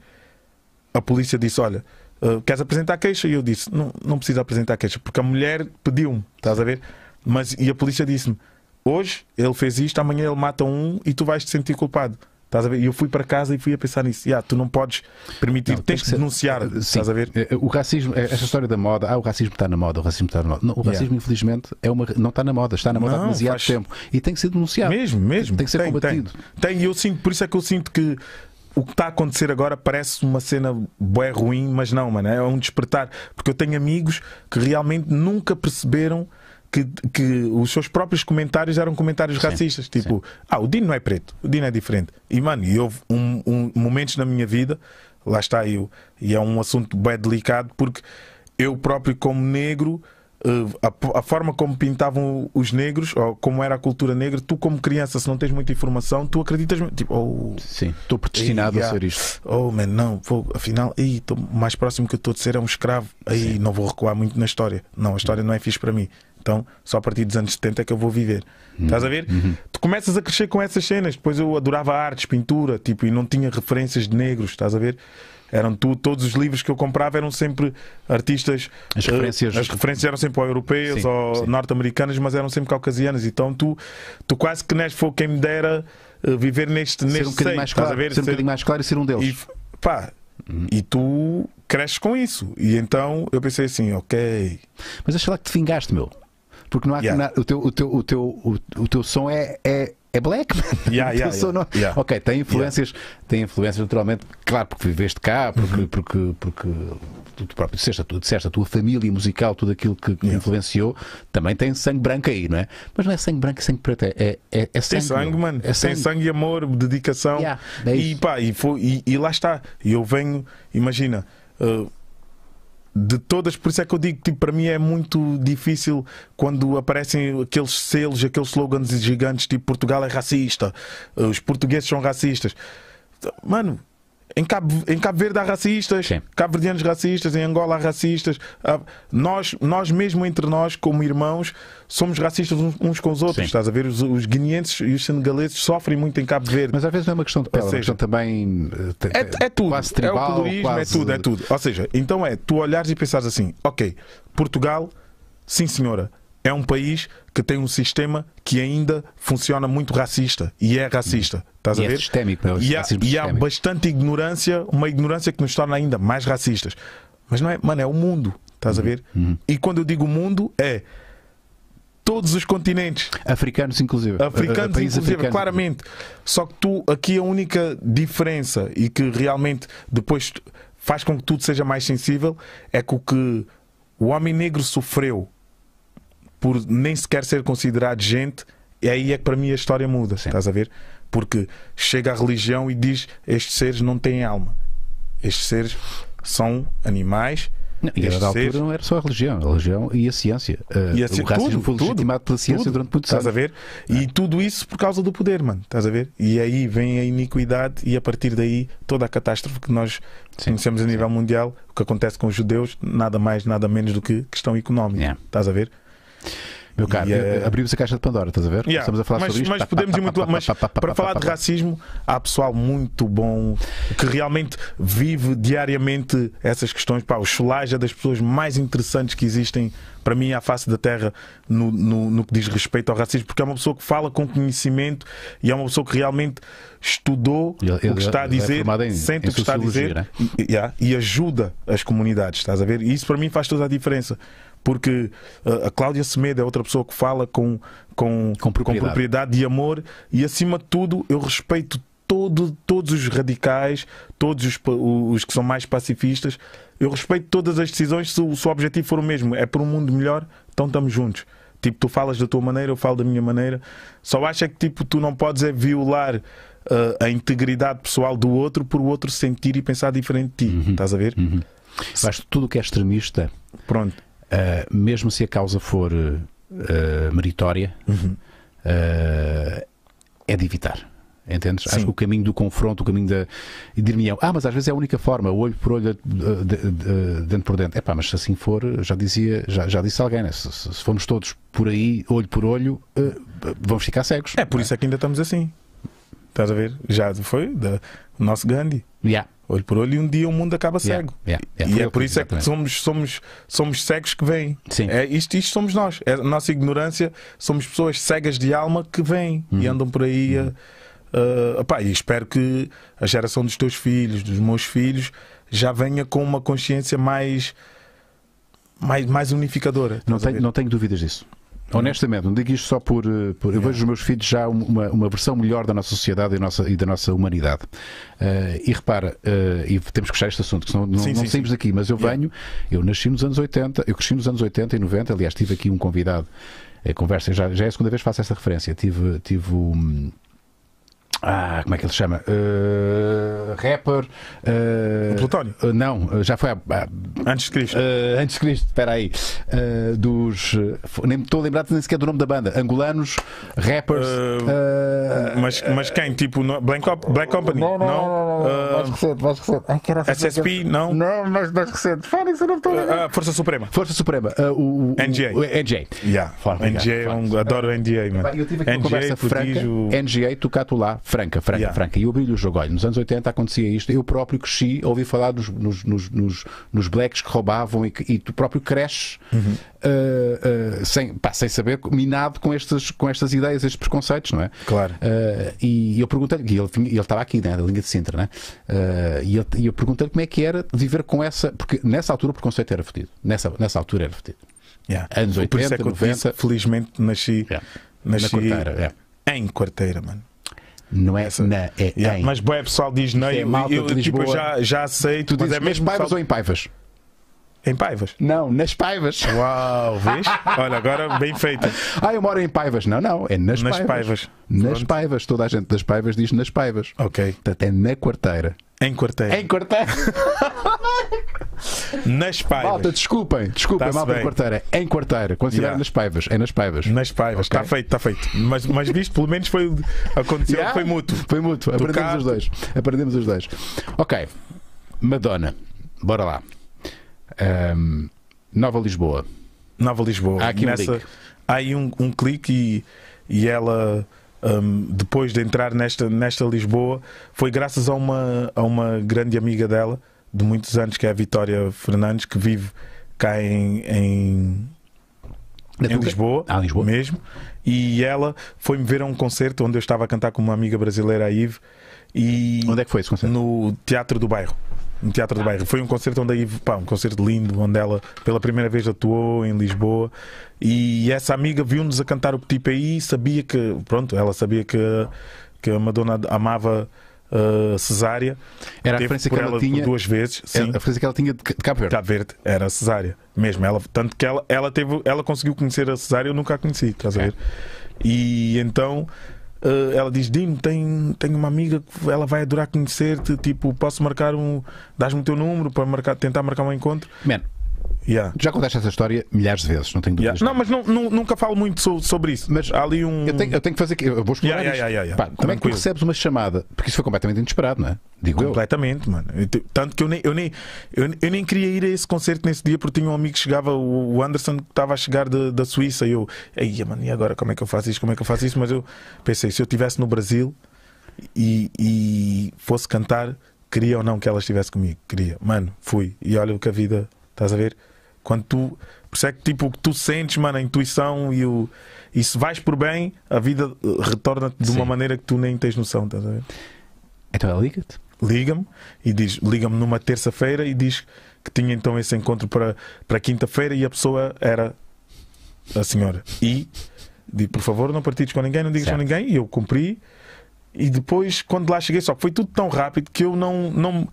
a polícia disse: Olha ah, queres apresentar queixa? E eu disse, não, não preciso apresentar queixa, porque a mulher pediu-me, estás a ver? Mas, e a polícia disse-me, hoje ele fez isto, amanhã ele mata um e tu vais te sentir culpado. Estás a ver? E eu fui para casa e fui a pensar nisso. Yeah, tu não podes permitir, não, tens que denunciar. Sim. Eh, estás a ver? Eh, o racismo, eh, esta história da moda, ah, o racismo está na moda, o racismo está na moda. Não, o racismo, yeah. infelizmente, é uma, não está na moda, está na moda não, há demasiado faz... tempo. E tem que ser denunciado. Mesmo, mesmo. Tem que ser tem, combatido. Tem. tem, eu sinto, por isso é que eu sinto que o que está a acontecer agora parece uma cena bué ruim, mas não, mano, é um despertar. Porque eu tenho amigos que realmente nunca perceberam que, que os seus próprios comentários eram comentários sim, racistas. Tipo, sim. ah, o Dino não é preto, o Dino é diferente. E, mano, e houve um, um, momentos na minha vida, lá está eu, e é um assunto bem delicado, porque eu próprio, como negro, eh, a, a, forma como pintavam os negros, ou como era a cultura negra, tu, como criança, se não tens muita informação, tu acreditas. Tipo, oh, Sim, estou predestinado a ser isto. Oh, man, não, vou, afinal, estou mais próximo que eu estou de ser é um escravo. Aí não vou recuar muito na história. Não, a história não é fixe para mim. Então, só a partir dos anos 70 é que eu vou viver. Hum. Estás a ver? Uhum. Tu começas a crescer com essas cenas. Depois eu adorava artes, pintura, tipo, e não tinha referências de negros, estás a ver? Eram tu, todos os livros que eu comprava eram sempre artistas. As eh, referências, as referências eram sempre ou europeias sim, ou norte-americanas, mas eram sempre caucasianas. Então tu, tu quase que neste foi quem me dera eh, viver neste ser neste um bocadinho mais claro, ver, ser, um bocadinho mais claro e ser um deles. E, pá, uhum. e tu cresces com isso. E então eu pensei assim, ok. Mas acho lá que te fingaste, meu. Porque não há yeah. que, o, teu, o, teu, o, teu, o, o teu som é, é é black, man. Yeah, yeah, então, yeah, yeah, Ok, tem influências, tem influências naturalmente, claro, porque viveste cá, porque, uhum. porque, porque tu, tu próprio disseste, tu disseste, a tua família musical, tudo aquilo que yeah. influenciou, também tem sangue branco aí, não é? Mas não é sangue branco e sangue preto, é, é, é sangue. Tem sangue, mano. É sangue. Tem sangue e amor, dedicação. É e pá, e, foi, e, e, lá está. E eu venho, imagina. Uh, de todas, por isso é que eu digo, tipo, para mim é muito difícil quando aparecem aqueles selos, aqueles slogans gigantes, tipo Portugal é racista, os portugueses são racistas. Mano, em Cabo, em Cabo Verde há racistas, cabo-verdianos racistas, em Angola há racistas. Ah, nós, nós mesmo entre nós, como irmãos, somos racistas uns com os outros. Sim. Estás a ver? Os, os guineenses e os senegaleses sofrem muito em Cabo Verde. Mas às vezes não é uma questão de pele, é uma questão também. Eh, é, é tudo. Quase tribal, é o colorismo, é quase... é tudo, é tudo. Ou seja, então é tu olhares e pensares assim: ok, Portugal, sim senhora é um país que tem um sistema que ainda funciona muito racista e é racista. Hum. Estás e a é ver? É sistémico, é e, há, e há bastante ignorância, uma ignorância que nos torna ainda mais racistas. Mas não é, mano, é o mundo. Estás uhum. a ver? Uhum. E quando eu digo mundo, é todos os continentes. Africanos, inclusive. Africanos, uh, inclusive, africanos. claramente. Só que tu, aqui a única diferença e que realmente depois faz com que tudo seja mais sensível é que o que o homem negro sofreu por nem sequer ser considerado gente, e é aí é que para mim a história muda, Sim. estás a ver? Porque chega a religião e diz estes seres não têm alma. Estes seres são animais. Não, e a altura não era só a religião, a religião e a ciência. E a eh, ciência o racismo tudo, foi legitimado tudo, pela ciência tudo, durante muito tempo. Estás a ver? E é. tudo isso por causa do poder, mano. Estás a ver? E aí vem a iniquidade e a partir daí toda a catástrofe que nós sim, conhecemos a nível mundial, o que acontece com os judeus, nada mais, nada menos do que questão económica. Yeah. É. Estás a ver? Meu caro, yeah. Eh, abrimos a caixa de Pandora, estás a ver? Yeah. Estamos a falar mas, sobre isto. Mas podemos ir muito Mas para falar de racismo, há pessoal muito bom que realmente vive diariamente essas questões. Pá, o é das pessoas mais interessantes que existem para mim à face da terra no, no, no, que diz respeito ao racismo, porque é uma pessoa que fala com conhecimento e é uma pessoa que realmente estudou ele, o que está a é dizer, é em, sente em o que está a dizer né? e, yeah, e ajuda as comunidades, estás a ver? E isso para mim faz toda a diferença porque eh, a Cláudia Semedo é outra pessoa que fala com, com, com, propriedade. com propriedade e amor, e acima de tudo eu respeito todo, todos os radicais, todos os, os, que são mais pacifistas, eu respeito todas as decisões se o, seu objetivo for o mesmo, é por um mundo melhor, então estamos juntos. Tipo, tu falas da tua maneira, eu falo da minha maneira. Só acho é que tipo, tu não podes é violar eh, a integridade pessoal do outro por o outro sentir e pensar diferente de ti. Uhum. Estás a ver? Uhum. Acho que tudo o que é extremista. Pronto uh, mesmo se a causa for uh, meritória, uhum. uh, é de evitar. Entendes? Sim. Acho que o caminho do confronto, o caminho da. E dir-me-ão, ah, mas às vezes é a única forma, olho por olho, dentro dente por dente. É pá, mas se assim for, já dizia, já, já disse alguém, né? se, se, se formos todos por aí, olho por olho, uh, vamos ficar cegos. É por é? isso é que ainda estamos assim. Estás a ver? Já foi da, o nosso Gandhi. Yeah olho por olho e um dia o mundo acaba cego. Yeah, yeah, yeah. E é por isso é que somos, somos, somos cegos que vêm. Sim. É, isto, isto somos nós. É a nossa ignorância, somos pessoas cegas de alma que vêm uhum. e andam por aí uhum. Uh, e espero que a geração dos teus filhos, dos meus filhos, já venha com uma consciência mais mais, mais unificadora. Não tenho, não tenho dúvidas disso. Honestamente, não digo isto só por. Eh, por eu vejo os meus filhos já uma, uma versão melhor da nossa sociedade e, nossa, e da nossa humanidade. Uh, e repara, uh, e temos que fechar este assunto, que senão não, sim, não sim, saímos sim. daqui, mas eu venho, eu nasci nos anos 80, eu cresci nos anos 80 e 90, aliás, tive aqui um convidado a conversa, já, já é a segunda vez que faço essa referência. Tive, tive um, ah, como é que ele se chama? Uh, rapper. Uh, Plutónio? Uh, não, já foi há, há, Antes de Cristo. antes de Cristo, espera aí. dos. Nem estou a lembrar nem sequer do nome da banda. Angolanos, rappers. mas, mas quem? Tipo, no, Black, Op Black Company? Não, não. não, não, não mais recente, mais recente. Ai, SSP? Não. Não, mais, mais recente. Fala isso, não estou a lembrar. Força Suprema. Força Suprema. o, o, NGA. O, o, NGA. Yeah. Fala, NGA, um, adoro NGA, mano. Eu tive aqui NGA, uma conversa franca. NGA, tu cá, tu lá franca, franca, yeah. franca. E eu brilho o jogo. Olha, nos anos 80 acontecia isto. Eu próprio cresci, ouvi falar nos, nos, nos, nos, nos blacks que roubavam e, e tu próprio cresces uhum. uh, uh, sem, pá, sem saber, minado com estas, com estas ideias, estes preconceitos, não é? Claro. Uh, e eu perguntei-lhe, e ele, ele estava aqui, né, da linha de Sintra, né? e, ele, e eu perguntei-lhe como é que era viver com essa. Porque nessa altura o preconceito era fodido. Nessa, nessa altura era fodido. Yeah. Anos 80, Por isso é que 90. Disse, felizmente nasci, yeah. nasci na quarteira, em quarteira, mano. Não é Essa. na, é yeah. em. Mas pessoal diz não. É eu, eu, Tipo, eu já, já sei. Tu dizes é mesmo paivas pessoal... ou em paivas? Em Paivas? Não, nas Paivas. Uau, vês? Olha, agora bem feita. (laughs) Ah, eu moro em Paivas. Não, não, é nas, nas Paivas. paivas. Nas Pronto. Paivas. Toda a gente das Paivas diz nas Paivas. Ok. Portanto, é na quarteira. Em quarteiro. Em quarteiro. (laughs) nas paivas. Malta, desculpem, desculpem, malta em quarteiro. É em quarteiro. Quando estiver yeah. nas paivas, é nas paivas. Nas paivas, está okay. feito, está feito. Mas, mas visto, pelo menos foi aconteceu, yeah. foi mútuo. Foi mútuo, aprendemos os dois. Aprendemos os dois. Ok. Madonna, bora lá. Um, Nova Lisboa. Nova Lisboa. Há aqui um Nessa, clique. Há aí um, um clique e, e ela um, depois de entrar nesta, nesta Lisboa, foi graças a uma, a uma grande amiga dela, de muitos anos, que é a Vitória Fernandes, que vive cá em, em, em Lisboa, ah, Lisboa, mesmo. E ela foi-me ver a um concerto onde eu estava a cantar com uma amiga brasileira, a Ive. E Onde é que foi esse concerto? No Teatro do Bairro no Teatro de Bairro. Foi um concerto onde pá, um concerto lindo, onde ela pela primeira vez atuou em Lisboa. E essa amiga viu-nos a cantar o Petit Pays, sabia que, pronto, ela sabia que, que a Madonna amava uh, eh, cesárea. Era a referência que ela, ela tinha duas vezes. Sim. A referência que ela tinha de Cabo Verde. Cabo Verde era Cesária cesárea, mesmo. Ela, tanto que ela, ela, teve, ela conseguiu conhecer a cesárea, eu nunca a conheci, estás a é. ver? E então Uh, ela diz: Dino, tem, tem uma amiga que ela vai adorar conhecer-te. Tipo, posso marcar um. Dás-me o teu número para marcar, tentar marcar um encontro. Man, Yeah. Já contaste essa história milhares de vezes, não tenho dúvidas. Yeah. Não, mas não, não, nunca falo muito so, sobre isso. Mas há ali um. Eu tenho, eu tenho que fazer aqui, eu vou explicar yeah, Pá, como é que tu recebes uma chamada? Porque isso foi completamente inesperado, não é? Digo completamente, eu. mano. Tanto que eu nem, eu, nem, eu, eu, nem queria ir a esse concerto nesse dia porque tinha um amigo que chegava, o Anderson, que estava a chegar de, da Suíça. E eu, aí, mano, e agora como é que eu faço isso? Como é que eu faço isso? Mas eu pensei, se eu estivesse no Brasil e, e fosse cantar, queria ou não que ela estivesse comigo? Queria, mano, fui. E olha o que a vida Estás a ver? Quando tu. Por isso é que tipo, o que tu sentes, mano, a intuição e o. E se vais por bem, a vida eh, retorna-te de Sim. uma maneira que tu nem tens noção, estás a ver? Então ela liga-te. Liga-me e diz, liga-me numa terça-feira e diz que tinha então esse encontro para, para quinta-feira e a pessoa era a senhora. E diz, por favor, não partires com ninguém, não digas certo. com ninguém, e eu cumpri. E depois, quando lá cheguei, só que foi tudo tão rápido que eu não, não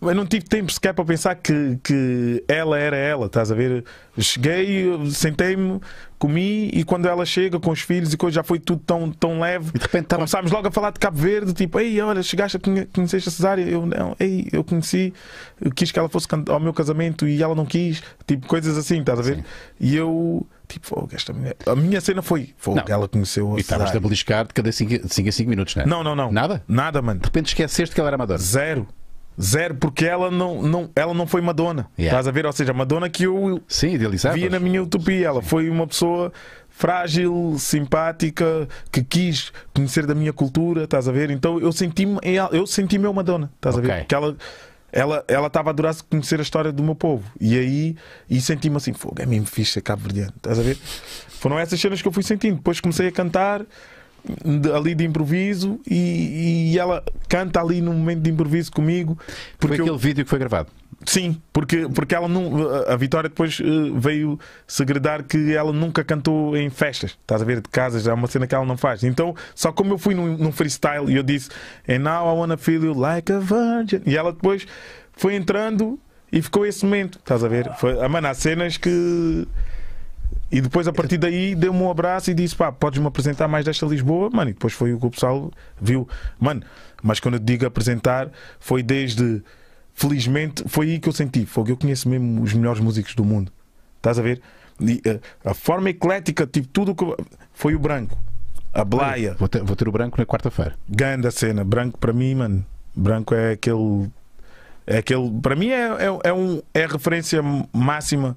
eu não tive tempo sequer para pensar que, que ela era ela, estás a ver? Cheguei, sentei-me, comi e quando ela chega com os filhos e coisa, já foi tudo tão, tão leve. E de repente tava... Começámos logo a falar de Cabo Verde, tipo, ei, olha, chegaste a conhe conheceste a Cesária? Eu não, ei, eu conheci, eu quis que ela fosse ao meu casamento e ela não quis, tipo, coisas assim, estás a ver? Sim. E eu. Tipo, fogo, esta mulher. A minha cena foi. Fogo, ela conheceu a E estavas a beliscar de cada 5 a 5 minutos, não é? Não, não, não. Nada? Nada, mano. De repente esqueceste que ela era amadora. Zero. Zero, porque ela não, não, ela não foi Madonna. Yeah. Estás a ver? Ou seja, a Madonna que eu Sim, vi na minha utopia. Ela Sim. foi uma pessoa frágil, simpática, que quis conhecer da minha cultura, estás a ver? Então eu senti-me eu senti meu Madonna, estás okay. a ver? Que ela ela ela estava a adorar conhecer a história do meu povo. E aí e senti-me assim, fogo, é mesmo fixe, é cabo verdiano. estás a ver? Foram essas cenas que eu fui sentindo. Depois comecei a cantar ali de improviso e, e ela canta ali no momento de improviso comigo. Porque foi aquele eu... vídeo que foi gravado. Sim, porque, porque ela não. A Vitória depois eh, veio segredar que ela nunca cantou em festas. Estás a ver de casas, é uma cena que ela não faz. Então, só como eu fui num, num freestyle e eu disse, And now I wanna feel you like a virgin. E ela depois foi entrando e ficou esse momento. Estás a ver? Foi, mano, há cenas que e depois, a partir daí, deu-me um abraço e disse: pá, podes-me apresentar mais desta Lisboa? Mano, e depois foi o que o pessoal viu. Mano, mas quando eu digo apresentar, foi desde. Felizmente, foi aí que eu senti. Foi que eu conheço mesmo os melhores músicos do mundo. Estás a ver? E, a, eh, a forma eclética, tipo, tudo que. Foi o branco. A blaia. Vou ter, vou ter o branco na quarta-feira. ganha da cena. Branco para mim, mano. Branco é aquele. É aquele. Para mim é, é, é, um, é a referência máxima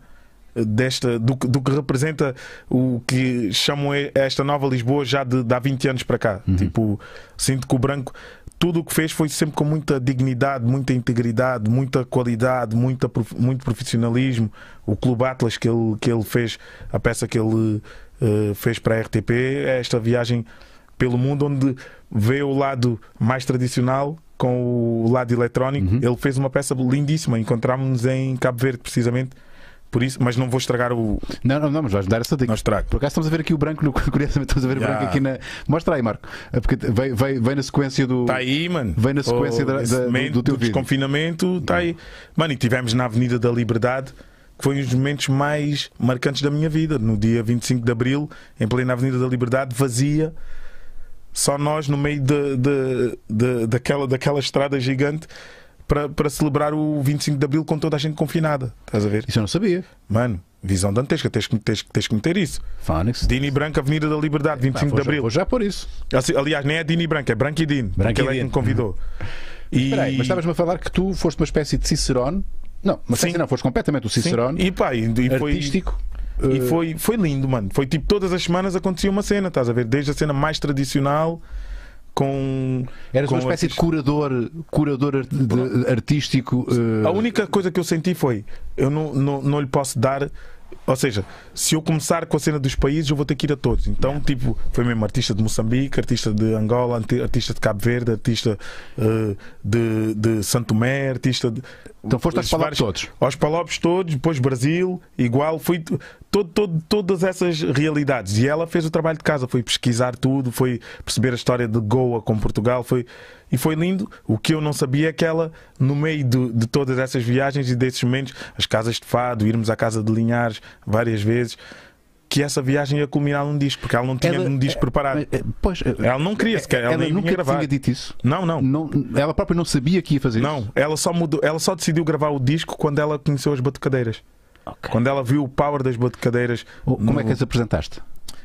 desta do, do que representa o que chamam esta nova Lisboa já de, de há 20 anos para cá. Uhum. Tipo, sinto que o branco tudo o que fez foi sempre com muita dignidade, muita integridade, muita qualidade, muita, muito profissionalismo. O Clube Atlas que ele, que ele fez, a peça que ele uh, fez para a RTP, é esta viagem pelo mundo onde vê o lado mais tradicional com o lado eletrónico. Uhum. Ele fez uma peça lindíssima. Encontramos-nos em Cabo Verde, precisamente. Por isso, mas não vou estragar o. Não, não, não mas vais dar essa dica. Nós trago. Por acaso estamos a ver aqui o branco, no, (laughs) curiosamente estamos a ver yeah. o branco aqui na. Mostra aí, Marco. É porque vem, vem, vem na sequência do. Está aí, mano. Vem na sequência oh, da, da, momento, do teu desconfinamento, está aí. Mano, e tivemos na Avenida da Liberdade que foi um dos momentos mais marcantes da minha vida. No dia 25 de abril, em plena Avenida da Liberdade, vazia, só nós no meio de, de, de daquela, daquela estrada gigante para, celebrar o 25 de Abril com toda a gente confinada. Estás a ver? Isso eu não sabia. Mano, visão dantesca, tens que, tens, tens que meter isso. Fónix. Dini Branco, Avenida da Liberdade, 25 de já, Abril. Vou já por isso. Assim, aliás, nem é Dini Branco, é Branco e Dini, Branco e É que me convidou. (laughs) E... Peraí, mas estavas-me a falar que tu foste uma espécie de Cicerone. Não, mas Sim. não, foste completamente o Cicerone. Sim. E pá, e, e foi. Artístico. E eh, foi, foi lindo, mano. Foi tipo, todas as semanas acontecia uma cena, estás a ver? Desde a cena mais tradicional com. era uma espécie artista. de curador, curador artístico. Uh... A única coisa que eu senti foi: eu não, não, não lhe posso dar ou seja, se eu começar com a cena dos países, eu vou ter que ir a todos. Então, yeah. tipo, foi mesmo artista de Moçambique, artista de Angola, artista de Cabo Verde, artista uh, de, de Santo Tomé, artista de. Então foste aos palopes todos? Aos palopes todos, depois Brasil, igual, fui todo, todo, todas essas realidades. E ela fez o trabalho de casa, foi pesquisar tudo, foi perceber a história de Goa com Portugal, foi e foi lindo. O que eu não sabia é que ela, no meio de, de todas essas viagens e desses momentos, as casas de fado, irmos à casa de Linhares várias vezes, que essa viagem ia culminar num disco, porque ela não tinha ela, um disco é, preparado. É, é, pois, ela não queria sequer, ela, ela nem nunca tinha dito isso. Não, não, não, Ela própria não sabia que ia fazer não, isso. Não, ela só mudou, ela só decidiu gravar o disco quando ela conheceu as batucadeiras. Okay. Quando ela viu o power das batucadeiras. Como no... é que as apresentaste?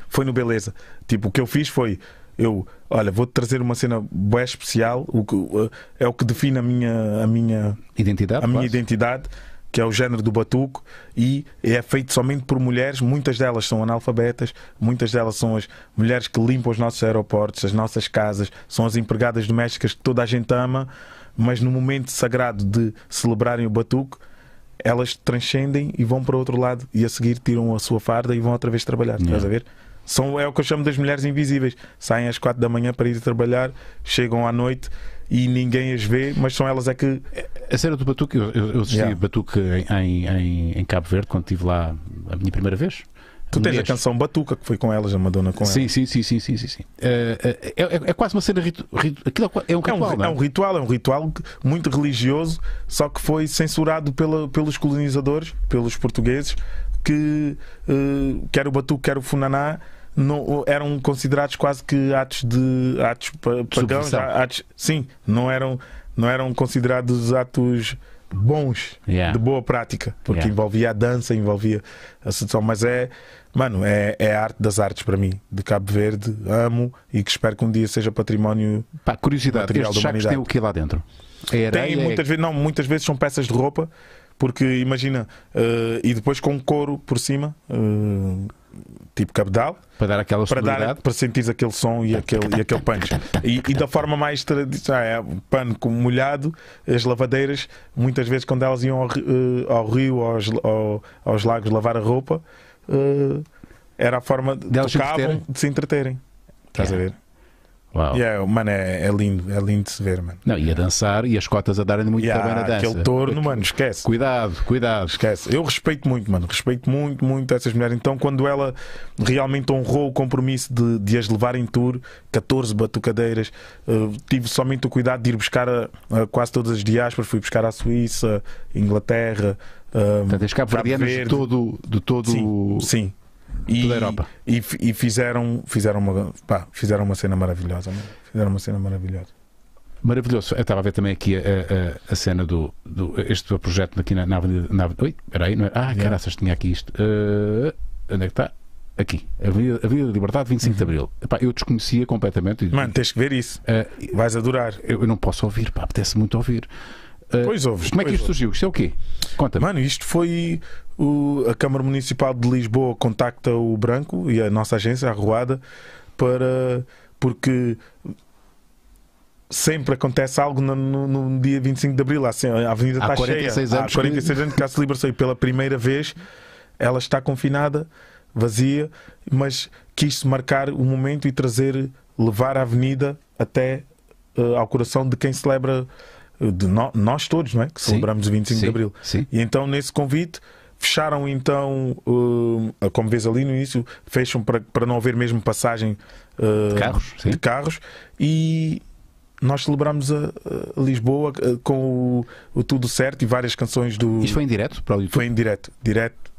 Foi no Beleza. Tipo, o que eu fiz foi eu, olha, vou-te trazer uma cena bem especial, o que, eh, é o que define a minha, a minha identidade, a minha quase. identidade, que é o género do batuco, e é feito somente por mulheres, muitas delas são analfabetas, muitas delas são as mulheres que limpam os nossos aeroportos, as nossas casas, são as empregadas domésticas que toda a gente ama, mas no momento sagrado de celebrarem o batuco, elas transcendem e vão para outro lado e a seguir tiram a sua farda e vão outra vez trabalhar. Yeah. Estás a ver? São, é o que eu chamo das mulheres invisíveis. Saem às quatro da manhã para ir trabalhar, chegam à noite e ninguém as vê, mas são elas é que. A cena do Batuque, eu, eu assisti yeah. Batuque em, em, em Cabo Verde quando estive lá a minha primeira vez. Tu tens a canção Batuca, que foi com elas, a Madonna com sim, elas. Sim, sim, sim, sim, sim, sim. Eh, eh, é, é, é, quase uma cena ritu, ritu, aquilo é, é, é um ritual. É um, é um ritual, é um ritual muito religioso, só que foi censurado pela, pelos colonizadores, pelos portugueses, que uh, quer o Batuque, quer o Funaná, não, eram considerados quase que atos de atos pagãos, atos, sim, não eram, não eram considerados atos bons yeah. de boa prática, porque yeah. envolvia a dança, envolvia a sedução, mas é, mano, é, é a arte das artes para mim, de Cabo Verde, amo e que espero que um dia seja património. Pá, curiosidade, material estes tem o que lá dentro? É tem muitas é... vezes, não, muitas vezes são peças de roupa, porque imagina, uh, e depois com couro por cima, uh, tipo cabedal, para dar aquela para, dar, para sentir aquele som e aquele, e aquele punch. E, e da forma mais tradicional, é, pano com molhado, as lavadeiras, muitas vezes quando elas iam ao, eh, ao rio, aos, ao, aos lagos lavar a roupa, eh, era a forma de, de tocavam, se de se entreterem. Estás a é. ver? Uau. Yeah, é, mano, é, é, lindo, é lindo de se ver, mano. Não, e a dançar e as cotas a darem muito yeah, também na dança. Aquele torno, mano, esquece. Cuidado, cuidado. Esquece. Eu respeito muito, mano, respeito muito, muito essas mulheres. Então, quando ela realmente honrou o compromisso de, de as levar em tour, 14 batucadeiras, uh, tive somente o cuidado de ir buscar a, a quase todas as diásporas, fui buscar à Suíça, Inglaterra. Um, eh, Portanto, cabo de todo, de todo sim, sim. E, toda a Europa. E, e, fizeram, fizeram, uma, pá, fizeram uma cena maravilhosa. Né? Fizeram uma cena maravilhosa. Maravilhoso. Eu estava a ver também aqui a, a, a cena do, do este projeto aqui na, na Avenida. Na, oi, peraí, não é? Ah, yeah. caraças, tinha aqui isto. Uh, onde é que está? Aqui, Avenida, Avenida da Liberdade, 25 uhum. de Abril. Epá, eu desconhecia completamente. Mano, tens que ver isso. Uh, Vais adorar. Eu, eu, não posso ouvir, pá, apetece muito ouvir. Eh, pois ouves. Como é que isto surgiu? Isto é o quê? Conta-me. Mano, isto foi. O, a Câmara Municipal de Lisboa contacta o Branco e a nossa agência, a Ruada, para. Porque sempre acontece algo no, no, no, dia 25 de Abril. Assim, a avenida está cheia. Há 46 anos que a celebração e pela primeira vez. Ela está confinada, vazia, mas quis marcar o momento e trazer, levar a avenida até uh, ao coração de quem celebra de no, nós todos, não é? Que celebramos sim, o 25 sim, de Abril. Sim. E então, nesse convite, fecharam então, uh, como vês ali no início, fecham para, para não haver mesmo passagem uh, de, carros, de carros, e nós celebramos a, a Lisboa a, eh, com o, o, Tudo Certo e várias canções do. Isto foi em direto para o YouTube? Foi em direto, direto,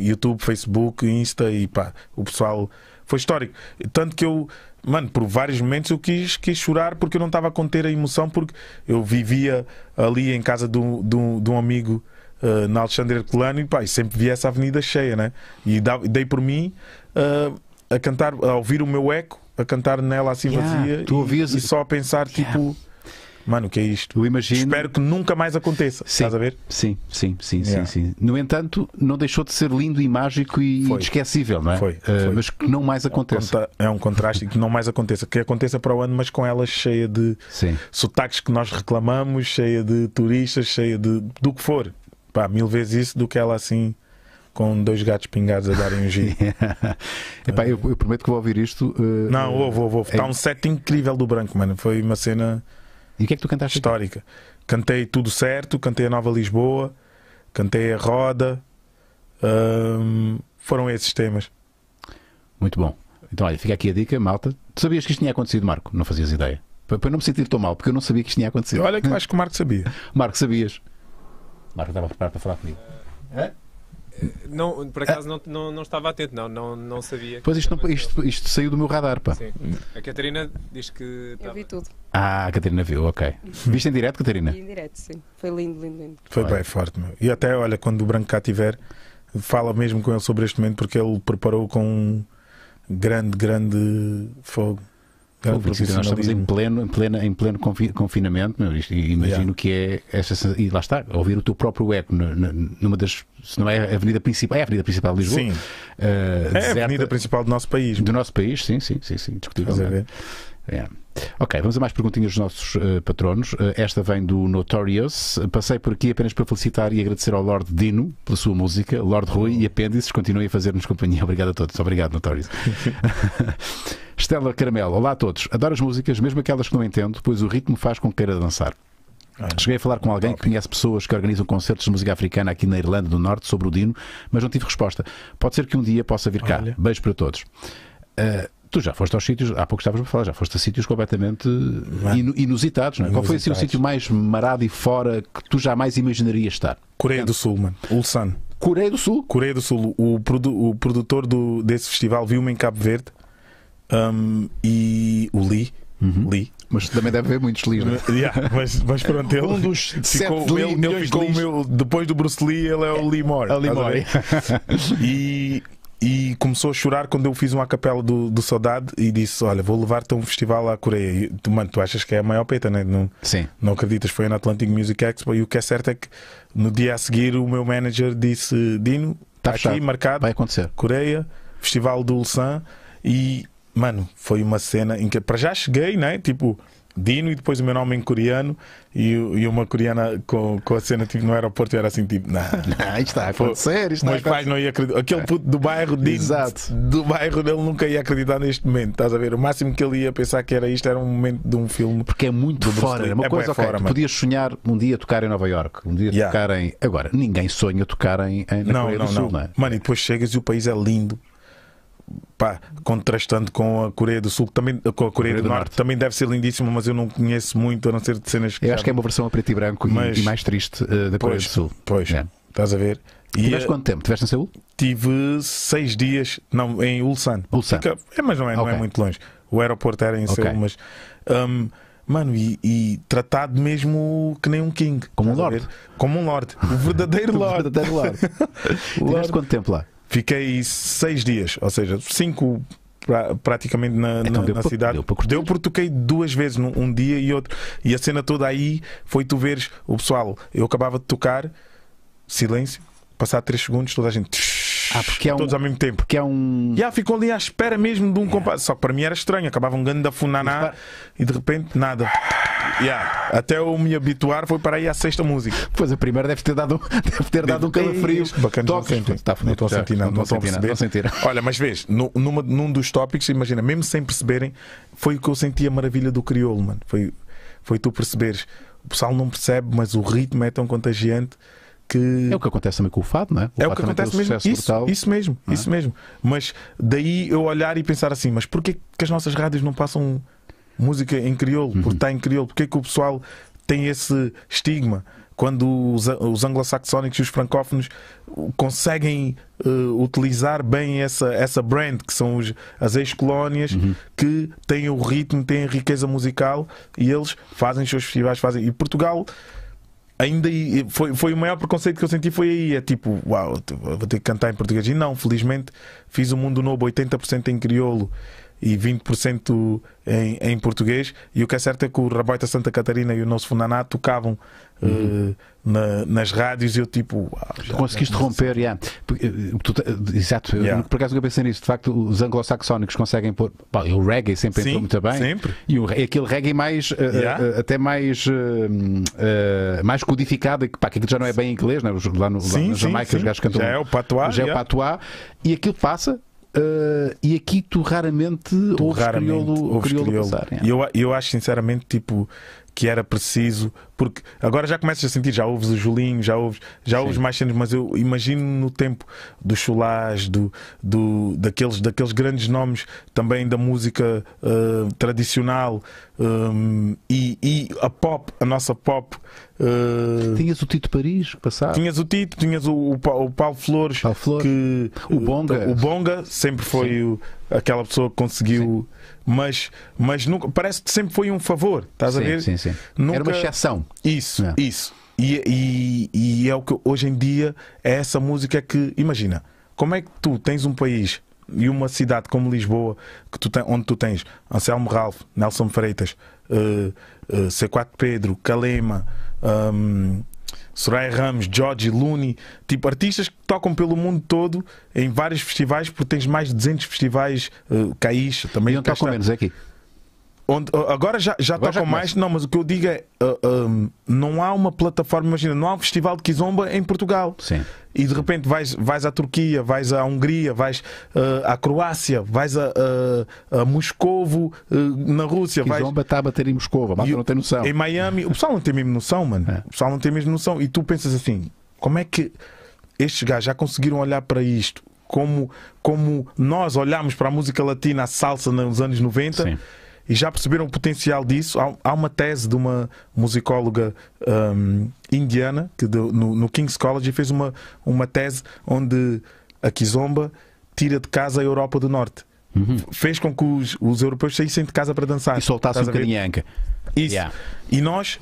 YouTube, Facebook, Insta e pá, o pessoal. Foi histórico. Tanto que eu mano, por vários momentos eu quis, quis chorar porque eu não estava a conter a emoção, porque eu vivia ali em casa de um, de um, de um amigo uh, na Alexandre Herculano e, pá, sempre via essa avenida cheia, né? E dei por mim uh, a cantar, a ouvir o meu eco, a cantar nela assim yeah. vazia tu ouvias... e, e só a pensar, yeah. tipo mano, o que é isto? Eu imagino... Espero que nunca mais aconteça. Sim, Estás a ver? Sim, sim, sim, yeah. sim, sim. No entanto, não deixou de ser lindo e mágico e foi. esquecível, não é? Foi, eh, foi. Uh, mas que não mais é aconteça. É um contraste que não mais aconteça. Que aconteça para o ano, mas com ela cheia de sim. sotaques que nós reclamamos, cheia de turistas, cheia de do que for. Pá, mil vezes isso do que ela assim com dois gatos pingados a darem um giro. Epá, (laughs) é eu, eu, prometo que vou ouvir isto. Uh, não, vou, vou, Está é... um set incrível do branco, mano. Foi uma cena. E o que é que tu cantaste? Então? Histórica. Aqui? Cantei Tudo Certo, cantei a Nova Lisboa, cantei a Roda. Hum, foram esses temas. Muito bom. Então, olha, fica aqui a dica, malta. Tu sabias que isto tinha acontecido, Marco? Não fazias ideia. Para não me sentir tão mal, porque eu não sabia que isto tinha acontecido. Olha, que acho que o Marco sabia. (laughs) Marco, sabias? Marco estava preparado para falar comigo. Não, por acaso ah. não, não, não, estava atento, não, não, não sabia. Pois isto, não, isto, isto saiu do meu radar, pá. Sim. A Catarina diz que. Eu vi tudo. Ah, a Catarina viu, ok. Uhum. Viste em direto, Catarina? Vi em direto, sim. Foi lindo, lindo, lindo. Foi olha. bem forte, meu. E até, olha, quando o Branco cá tiver, fala mesmo com ele sobre este momento, porque ele preparou com um grande, grande fogo. Claro, porque nós é estamos em pleno, em pleno, em pleno confinamento, meu, isto, imagino yeah. que é essa. E lá está, ouvir o teu próprio eco numa das. Se não é a avenida principal, é a avenida principal de Lisboa. Sim. Uh, é a avenida principal do nosso país. Do nosso país, sim, sim, sim, sim, discutivelmente. É. Ok, vamos a mais perguntinhas dos nossos uh, patronos. Uh, esta vem do Notorious. Passei por aqui apenas para felicitar e agradecer ao Lord Dino pela sua música, Lord Rui e Apêndices. Continuem a fazer-nos companhia. (laughs) Obrigado a todos. Obrigado, Notorious. Estela (laughs) Caramelo, olá a todos. Adoro as músicas, mesmo aquelas que não entendo, pois o ritmo faz com que queira dançar. Ah, Cheguei a falar com alguém que conhece pessoas que organizam concertos de música africana aqui na Irlanda do Norte sobre o Dino, mas não tive resposta. Pode ser que um dia possa vir cá. Olha. Beijo para todos. Uh, Tu já foste aos sítios, há pouco estavas a falar, já foste a sítios completamente é? inusitados, não é? Qual foi assim, o sítio mais marado e fora que tu jamais imaginarias estar? Coreia do Sul, mano. Ulsan. Coreia do Sul? Coreia do Sul. O, produ o produtor do, desse festival viu-me em Cabo Verde um, e o Lee. Uhum. Lee. Mas também deve haver muitos Lee né? (laughs) yeah, mas, mas pronto, ele (laughs) um dos ficou, sete ele, ele ficou o meu. Depois do Bruce Lee, ele é o Lee Moore. É o Lee Moore. (laughs) e e começou a chorar quando eu fiz uma capela do, do Saudade e disse: Olha, vou levar-te a um festival à Coreia. E, tu, mano, tu achas que é a maior peta, né? não Sim. Não acreditas? Foi na Atlantic Music Expo e o que é certo é que no dia a seguir o meu manager disse: Dino, está aqui marcado. Vai acontecer. Coreia, Festival do Ulsan e, mano, foi uma cena em que para já cheguei, né? Tipo Dino e depois o meu nome em coreano e, e uma coreana com, com a cena tipo, no aeroporto era assim tipo, não, (laughs) não isto está a (laughs) acontecer, isto Meus pais não iam acreditar. Aquele puto do bairro Dino Exato. do bairro dele nunca ia acreditar neste momento. Estás a ver? O máximo que ele ia pensar que era isto era um momento de um filme. Porque é muito fora. É uma é coisa okay, podias sonhar um dia tocar em Nova York, um dia yeah. tocar em. Agora, ninguém sonha tocar em, em na não, Coreia não, do Sul, não. não é? Mano, e depois chegas e o país é lindo pá, contrastando com a Coreia do Sul, também, com a Coreia, do, do Norte, Norte, também deve ser lindíssima, mas eu não conheço muito, a não ser de cenas que. Eu acho que é uma versão a preto e branco mas... e, e, mais triste uh, da Coreia pois, do Sul. Pois, é. estás a ver? E Tiveste quanto tempo? Tiveste em Seul? Tive seis dias não, em Ulsan. Ulsan. Fica, é, mas não é, okay. não é muito longe. O aeroporto era em okay. Seul, mas. Um, Mano, e, e, tratado mesmo que nem um king. Como um lorde. Como um lorde. O verdadeiro lorde. (laughs) o verdadeiro lord. (laughs) Tiveste quanto tempo lá? Fiquei seis dias, ou seja, cinco pra, praticamente na, então, na, deu na por, cidade. Deu, deu porque toquei duas vezes, num, um dia e outro. E a cena toda aí foi tu veres o pessoal. Eu acabava de tocar, silêncio, passar três segundos, toda a gente. Ah, porque é um. todos ao mesmo tempo. Porque é um. Já ah, ficou ali à espera mesmo de um yeah. compasso. Só que para mim era estranho. Acabava um grande da funaná e de repente nada yeah. Até eu me habituar foi para ir à sexta música. Pois a primeira deve ter dado, deve ter dado um calafrio. Bacana, não Tá, estão a sentir, não. Não estão a sentir. Olha, mas vês, no, numa, num dos tópicos, imagina, mesmo sem perceberem, foi o que eu senti a maravilha do crioulo, mano. Foi, foi tu perceberes. O pessoal não percebe, mas o ritmo é tão contagiante. Que... É o que acontece também com o fado, não é? O é o que acontece mesmo. Isso, brutal, isso mesmo, é? isso mesmo. Mas daí eu olhar e pensar assim, mas porquê que as nossas rádios não passam música em crioulo, uhum. porque está em crioulo. Porque é que o pessoal tem esse estigma? Quando os, os anglo-saxónicos e os francófonos conseguem uh, utilizar bem essa, essa brand, que são os, as ex-colónias, uhum. que têm o ritmo, têm a riqueza musical e eles fazem os seus festivais. Fazem. E Portugal ainda foi, foi o maior preconceito que eu senti foi aí, é tipo, uau, vou ter que cantar em português. E não, felizmente fiz o mundo novo 80% em crioulo e 20% em, em português. E o que é certo é que o Raboita Santa Catarina e o nosso Funaná tocavam eh, uhum. uh, na, nas rádios e eu tipo. Ah, Conseguiste romper, não yeah. Eh, eh, exato. Yeah. Eu, por acaso eu pensei nisso. De facto, os anglo-saxónicos conseguem pôr. Pá, o reggae sempre entrou muito bem. Sempre. E o, aquele reggae mais. Uh, yeah. uh, até mais. mais codificado, que, pá, já não é bem inglês, né? lá, no, sim, lá na Jamaica sim, sim. os gajos cantam. Já é o patois. Já é o patois. E aquilo passa Uh, e aqui tu raramente tu ouves raramente crioulo, ouves crioulo crioulo. Passar, é. eu, eu acho sinceramente tipo que era preciso, porque agora já começas a sentir, já ouves o Julinho, já ouves, já ouves mais cenas, mas eu imagino no tempo dos Chulás do, do, daqueles, daqueles grandes nomes também da música uh, tradicional um, ehm, e, e, a pop, a nossa pop. Uh, tinhas o Tito Paris passado? Tinhas o Tito, tinhas o, o, o Paulo Flores, Paulo Que, o Bonga. O Bonga sempre foi o, aquela pessoa que conseguiu. Sim mas, mas nunca, parece que sempre foi um favor, estás sim, a ver? Sim, sim. Nunca... Era uma exceção. Isso, é. isso. E, e, e é o que hoje em dia é essa música que, imagina, como é que tu tens um país e uma cidade como Lisboa, que tu tem, onde tu tens Anselmo Ralph, Nelson Freitas, uh, uh, C4 Pedro, Calema, um, Soraya Ramos, George Looney, tipo artistas que tocam pelo mundo todo em vários festivais, porque tens mais de 200 festivais uh, caís também. E não tocam menos é aqui? Onde, agora já, já agora tocam já mais. Não, mas o que eu digo é: uh, um, não há uma plataforma, imagina, não há um festival de Kizomba em Portugal. Sim. E de repente vais, vais à Turquia, vais à Hungria, vais uh, à Croácia, vais a, uh, a Moscovo, eh, na Rússia. Kizomba vais... está a bater em Moscovo, a e, não tem noção. Em Miami, o pessoal não tem mesmo noção, mano. É. O pessoal não tem mesmo noção. E tu pensas assim: como é que estes gajos já conseguiram olhar para isto? Como, como nós olhámos para a música latina, a salsa nos anos 90. Sim e já perceberam o potencial disso. Há, há uma tese de uma musicóloga um, indiana que no, no, King's College fez uma, uma tese onde a Kizomba tira de casa a Europa do Norte. Uhum. Fez com que os, os europeus saíssem de casa para dançar. E soltassem um bocadinho a Isso. Yeah. E nós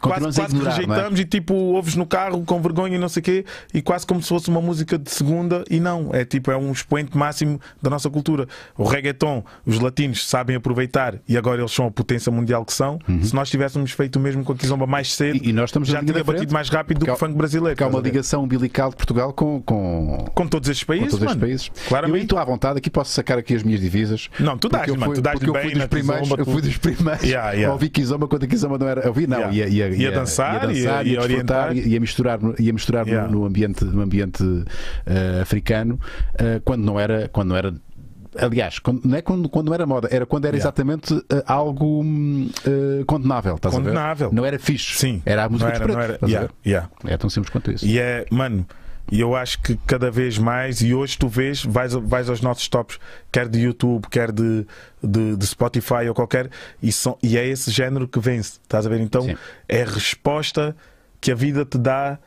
quase, quase é? rejeitamos é? e tipo ouves no carro com vergonha e não sei o quê e quase como se fosse uma música de segunda e não, é tipo, é um expoente máximo da nossa cultura. O reggaeton, os latinos sabem aproveitar e agora eles são a potência mundial que são. Uhum. Se nós tivéssemos feito o mesmo com a Kizomba mais cedo, e, e nós estamos já tinha batido mais rápido do que o funk brasileiro. Porque há uma ligação umbilical de Portugal com, com... com todos estes países. Com todos estes países. Claramente. Eu estou à vontade, aqui posso sacar aqui as minhas divisas. Não, tu dás, mano, tu dás bem eu fui dos primeiros, Eu fui dos primeiros yeah, yeah. a ouvir Kizomba quando a Kizomba não era. A ouvir não, ia, ia, ia, ia dançar, ia, dançar, ia, ia orientar, ia misturar, ia misturar yeah. no, no, ambiente, no ambiente uh, africano, uh, quando não era, quando não era aliás, quando, não é quando, quando era moda, era quando era yeah. exatamente uh, algo uh, condenável. condenável. Não era fixe. Sim. Era a música não era, dos pretos. Não era, yeah, yeah. É tão simples quanto isso. E yeah, é, mano. E eu acho que cada vez mais, e hoje tu vês, vais, vais aos nossos tops, quer de YouTube, quer de, de, de Spotify ou qualquer, e, são, e é esse género que vence. Estás a ver? Então Sim. é a resposta que a vida te dá.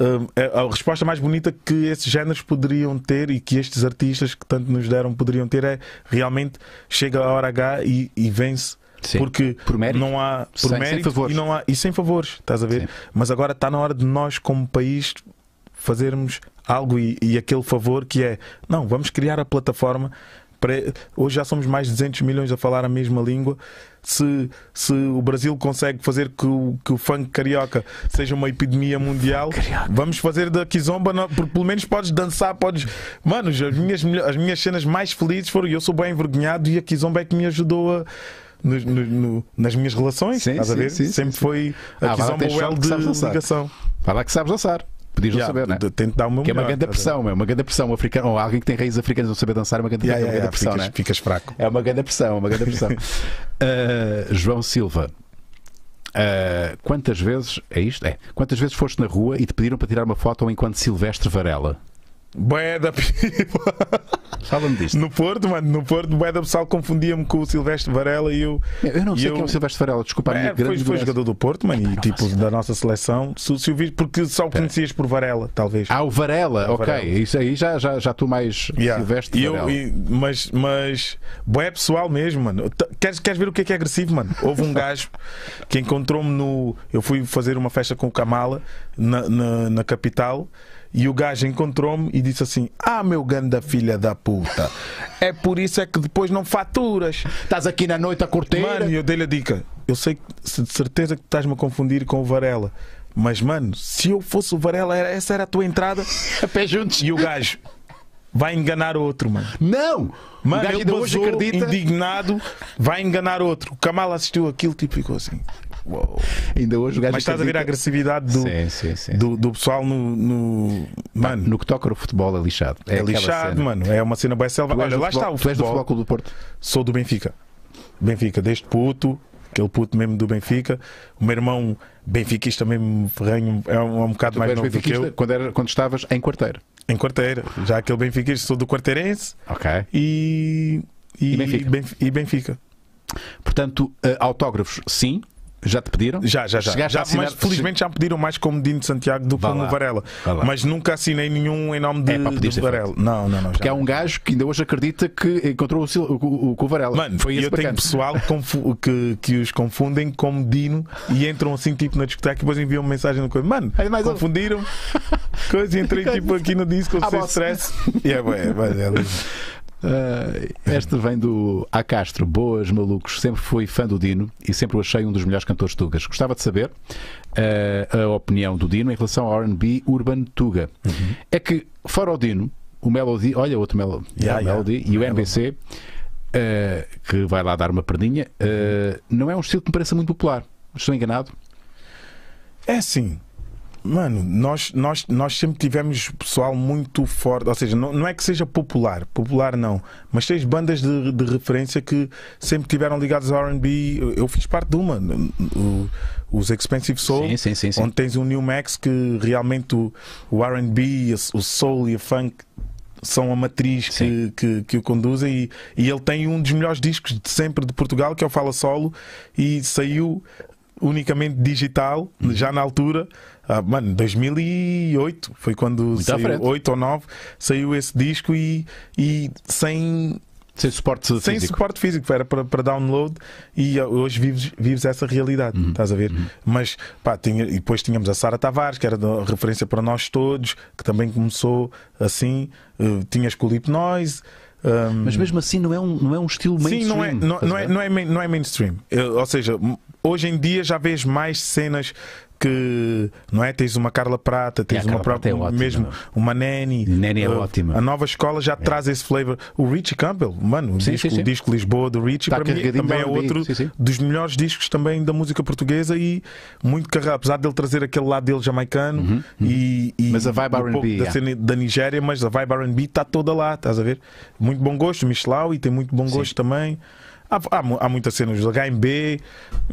Hum, é a resposta mais bonita que esses géneros poderiam ter e que estes artistas que tanto nos deram poderiam ter é realmente chega a hora H e, e vence Sim. Porque por não há por sem, mérito sem e, não há, e sem favores, estás a ver? Sim. Mas agora está na hora de nós, como país, fazermos algo e, e aquele favor que é, não, vamos criar a plataforma hoje já somos mais de 200 milhões a falar a mesma língua. Se, se o Brasil consegue fazer que o, que o funk carioca seja uma epidemia mundial, vamos fazer da Kizomba, não, porque pelo menos podes dançar, podes. Mano, as minhas, as minhas cenas mais felizes foram eu sou bem envergonhado e a Kizomba é que me ajudou a. No, no, no, nas minhas relações, sim, estás sim, a ver? Sim, Sempre foi a ah, Kizomba L de ligação. Vai lá que sabes dançar podias yeah, não saber, né? Tento dar uma que é uma grande pressão, é uma grande pressão. Um africano, ou alguém que tem raízes africanas não saber dançar é uma grande, yeah, é uma grande pressão, ficas, né? ficas fraco. É uma grande pressão, é uma grande pressão. uh, (laughs) eh, João Silva. Uh, quantas vezes é isto? É. Quantas vezes foste na rua e te pediram para tirar uma foto enquanto Silvestre Varela? Bué da (laughs) Fala-me disto. No Porto, mano, no Porto, bué da pessoal confundia-me com o Silvestre Varela e eu. Eu não sei eu... quem é o Silvestre Varela, desculpa, a minha grande foi, foi jogador do Porto, mano, e tipo da nossa seleção. Se, porque só o conhecias por Varela, talvez. Ah, o Varela, o ok. Isso aí já estou já, já tu mais yeah. Silvestre eu, Varela. E, mas, mas, bué pessoal mesmo, mano. Queres, queres ver o que é que é agressivo, mano? Houve um (laughs) gajo que encontrou-me no. Eu fui fazer uma festa com o Kamala na, na, na capital. E o gajo encontrou-me e disse assim: Ah, meu ganda filha da puta, é por isso é que depois não faturas. Estás aqui na noite a corteira. Mano, e eu dei-lhe a dica: Eu sei de certeza que estás-me a confundir com o Varela. Mas, mano, se eu fosse o Varela, essa era a tua entrada. A pé juntos. E o gajo vai enganar outro, mano. Não! Mano, o gajo ele hoje acredita. indignado, vai enganar outro. O Kamal assistiu aquilo tipo, ficou assim. Ainda hoje o gajo. Mas estás a ver a agressividade do, sim, sim, sim, do, do, pessoal no. no... Mano, no que toca ao futebol é lixado. É, é lixado, mano. É uma cena bem selvagem. Olha, lá futebol, está o futebol. Tu és do Futebol Clube do Porto? Sou do Benfica. Benfica, desde puto, aquele puto mesmo do Benfica. O meu irmão benfiquista mesmo ferranho é um, é um bocado mais novo do que eu. Quando, era, quando estavas em quarteira Em quarteira Já aquele benfiquista, sou do quarteirense. Ok. E, e, e Benfica. e Benfica. Portanto, eh, autógrafos, sim. Já te pediram? Já, já, já. já assinar... mas felizmente já me pediram mais como Dino de Santiago do que como Varela. Mas nunca assinei nenhum em nome de, é, de Varela. Não, não, não. Porque há um gajo que ainda hoje acredita que encontrou o, o, o, o Varela. Mano, foi eu bacana. tenho pessoal que, que os confundem como Dino e entram assim tipo na discoteca e depois enviam uma mensagem no coisa. Mano, confundiram. (laughs) coisa, entrei tipo aqui no disco com sem stress. E é, é, é, é, é, Uh, este vem do A Castro, Boas Malucos. Sempre fui fã do Dino e sempre o achei um dos melhores cantores tugas. Gostava de saber uh, a opinião do Dino em relação ao RB Urban Tuga. Uhum. É que, fora o Dino, o Melody, olha outro Melody, yeah, Melody e o NBC, uh, eh, que vai lá dar uma perdinha não é um estilo que me parece muito popular. Estou enganado? É sim. Mano, nós, nós, nós sempre tivemos pessoal muito forte, ou seja, não, não é que seja popular, popular não, mas tens bandas de, de referência que sempre tiveram ligadas ao RB. Eu fiz parte de uma, os Expensive Soul, sim, sim, sim, onde tens o um New Max que realmente o, o RB, o soul e a funk são a matriz que, que, que, o conduzem e, e ele tem um dos melhores discos de sempre de Portugal, que é o Fala Solo, e saiu unicamente digital, uhum. já na altura, uh, mano, 2008 foi quando Muito saiu, 8 ou 9 saiu esse disco e, e sem. Sem suporte físico. Sem suporte físico, era para, para download e ah, hoje vives, vives essa realidade, uhum. estás a ver? Uhum. Mas, pá, tinha, e depois tínhamos a Sara Tavares, que era referência para nós todos, que também começou assim, uh, tinhas com o Lip Noise, um... Mas mesmo assim não é um, não é um estilo mainstream. Sim, não é, não, não é, não é, não é mainstream. Ou seja, hoje em dia já vês mais cenas que não é? Tens uma Carla Prata, tens é, uma é própria, é ótima, mesmo não. É? uma Neni. Neni é uh, ótima. A nova escola já é. traz esse flavor. O Richie Campbell, mano, o, disco, sim, sim. o disco Lisboa do Richie, tá para mim também é outro dos melhores discos também da música portuguesa e muito carregado, apesar dele trazer aquele lado dele jamaicano uhum, uhum. E, Mas a vibe R&B da, yeah. da Nigéria, mas a vibe R&B está toda lá, estás a ver? Muito bom gosto, Michelau e tem muito bom gosto também. Há, há, há muitas cenas, HMB,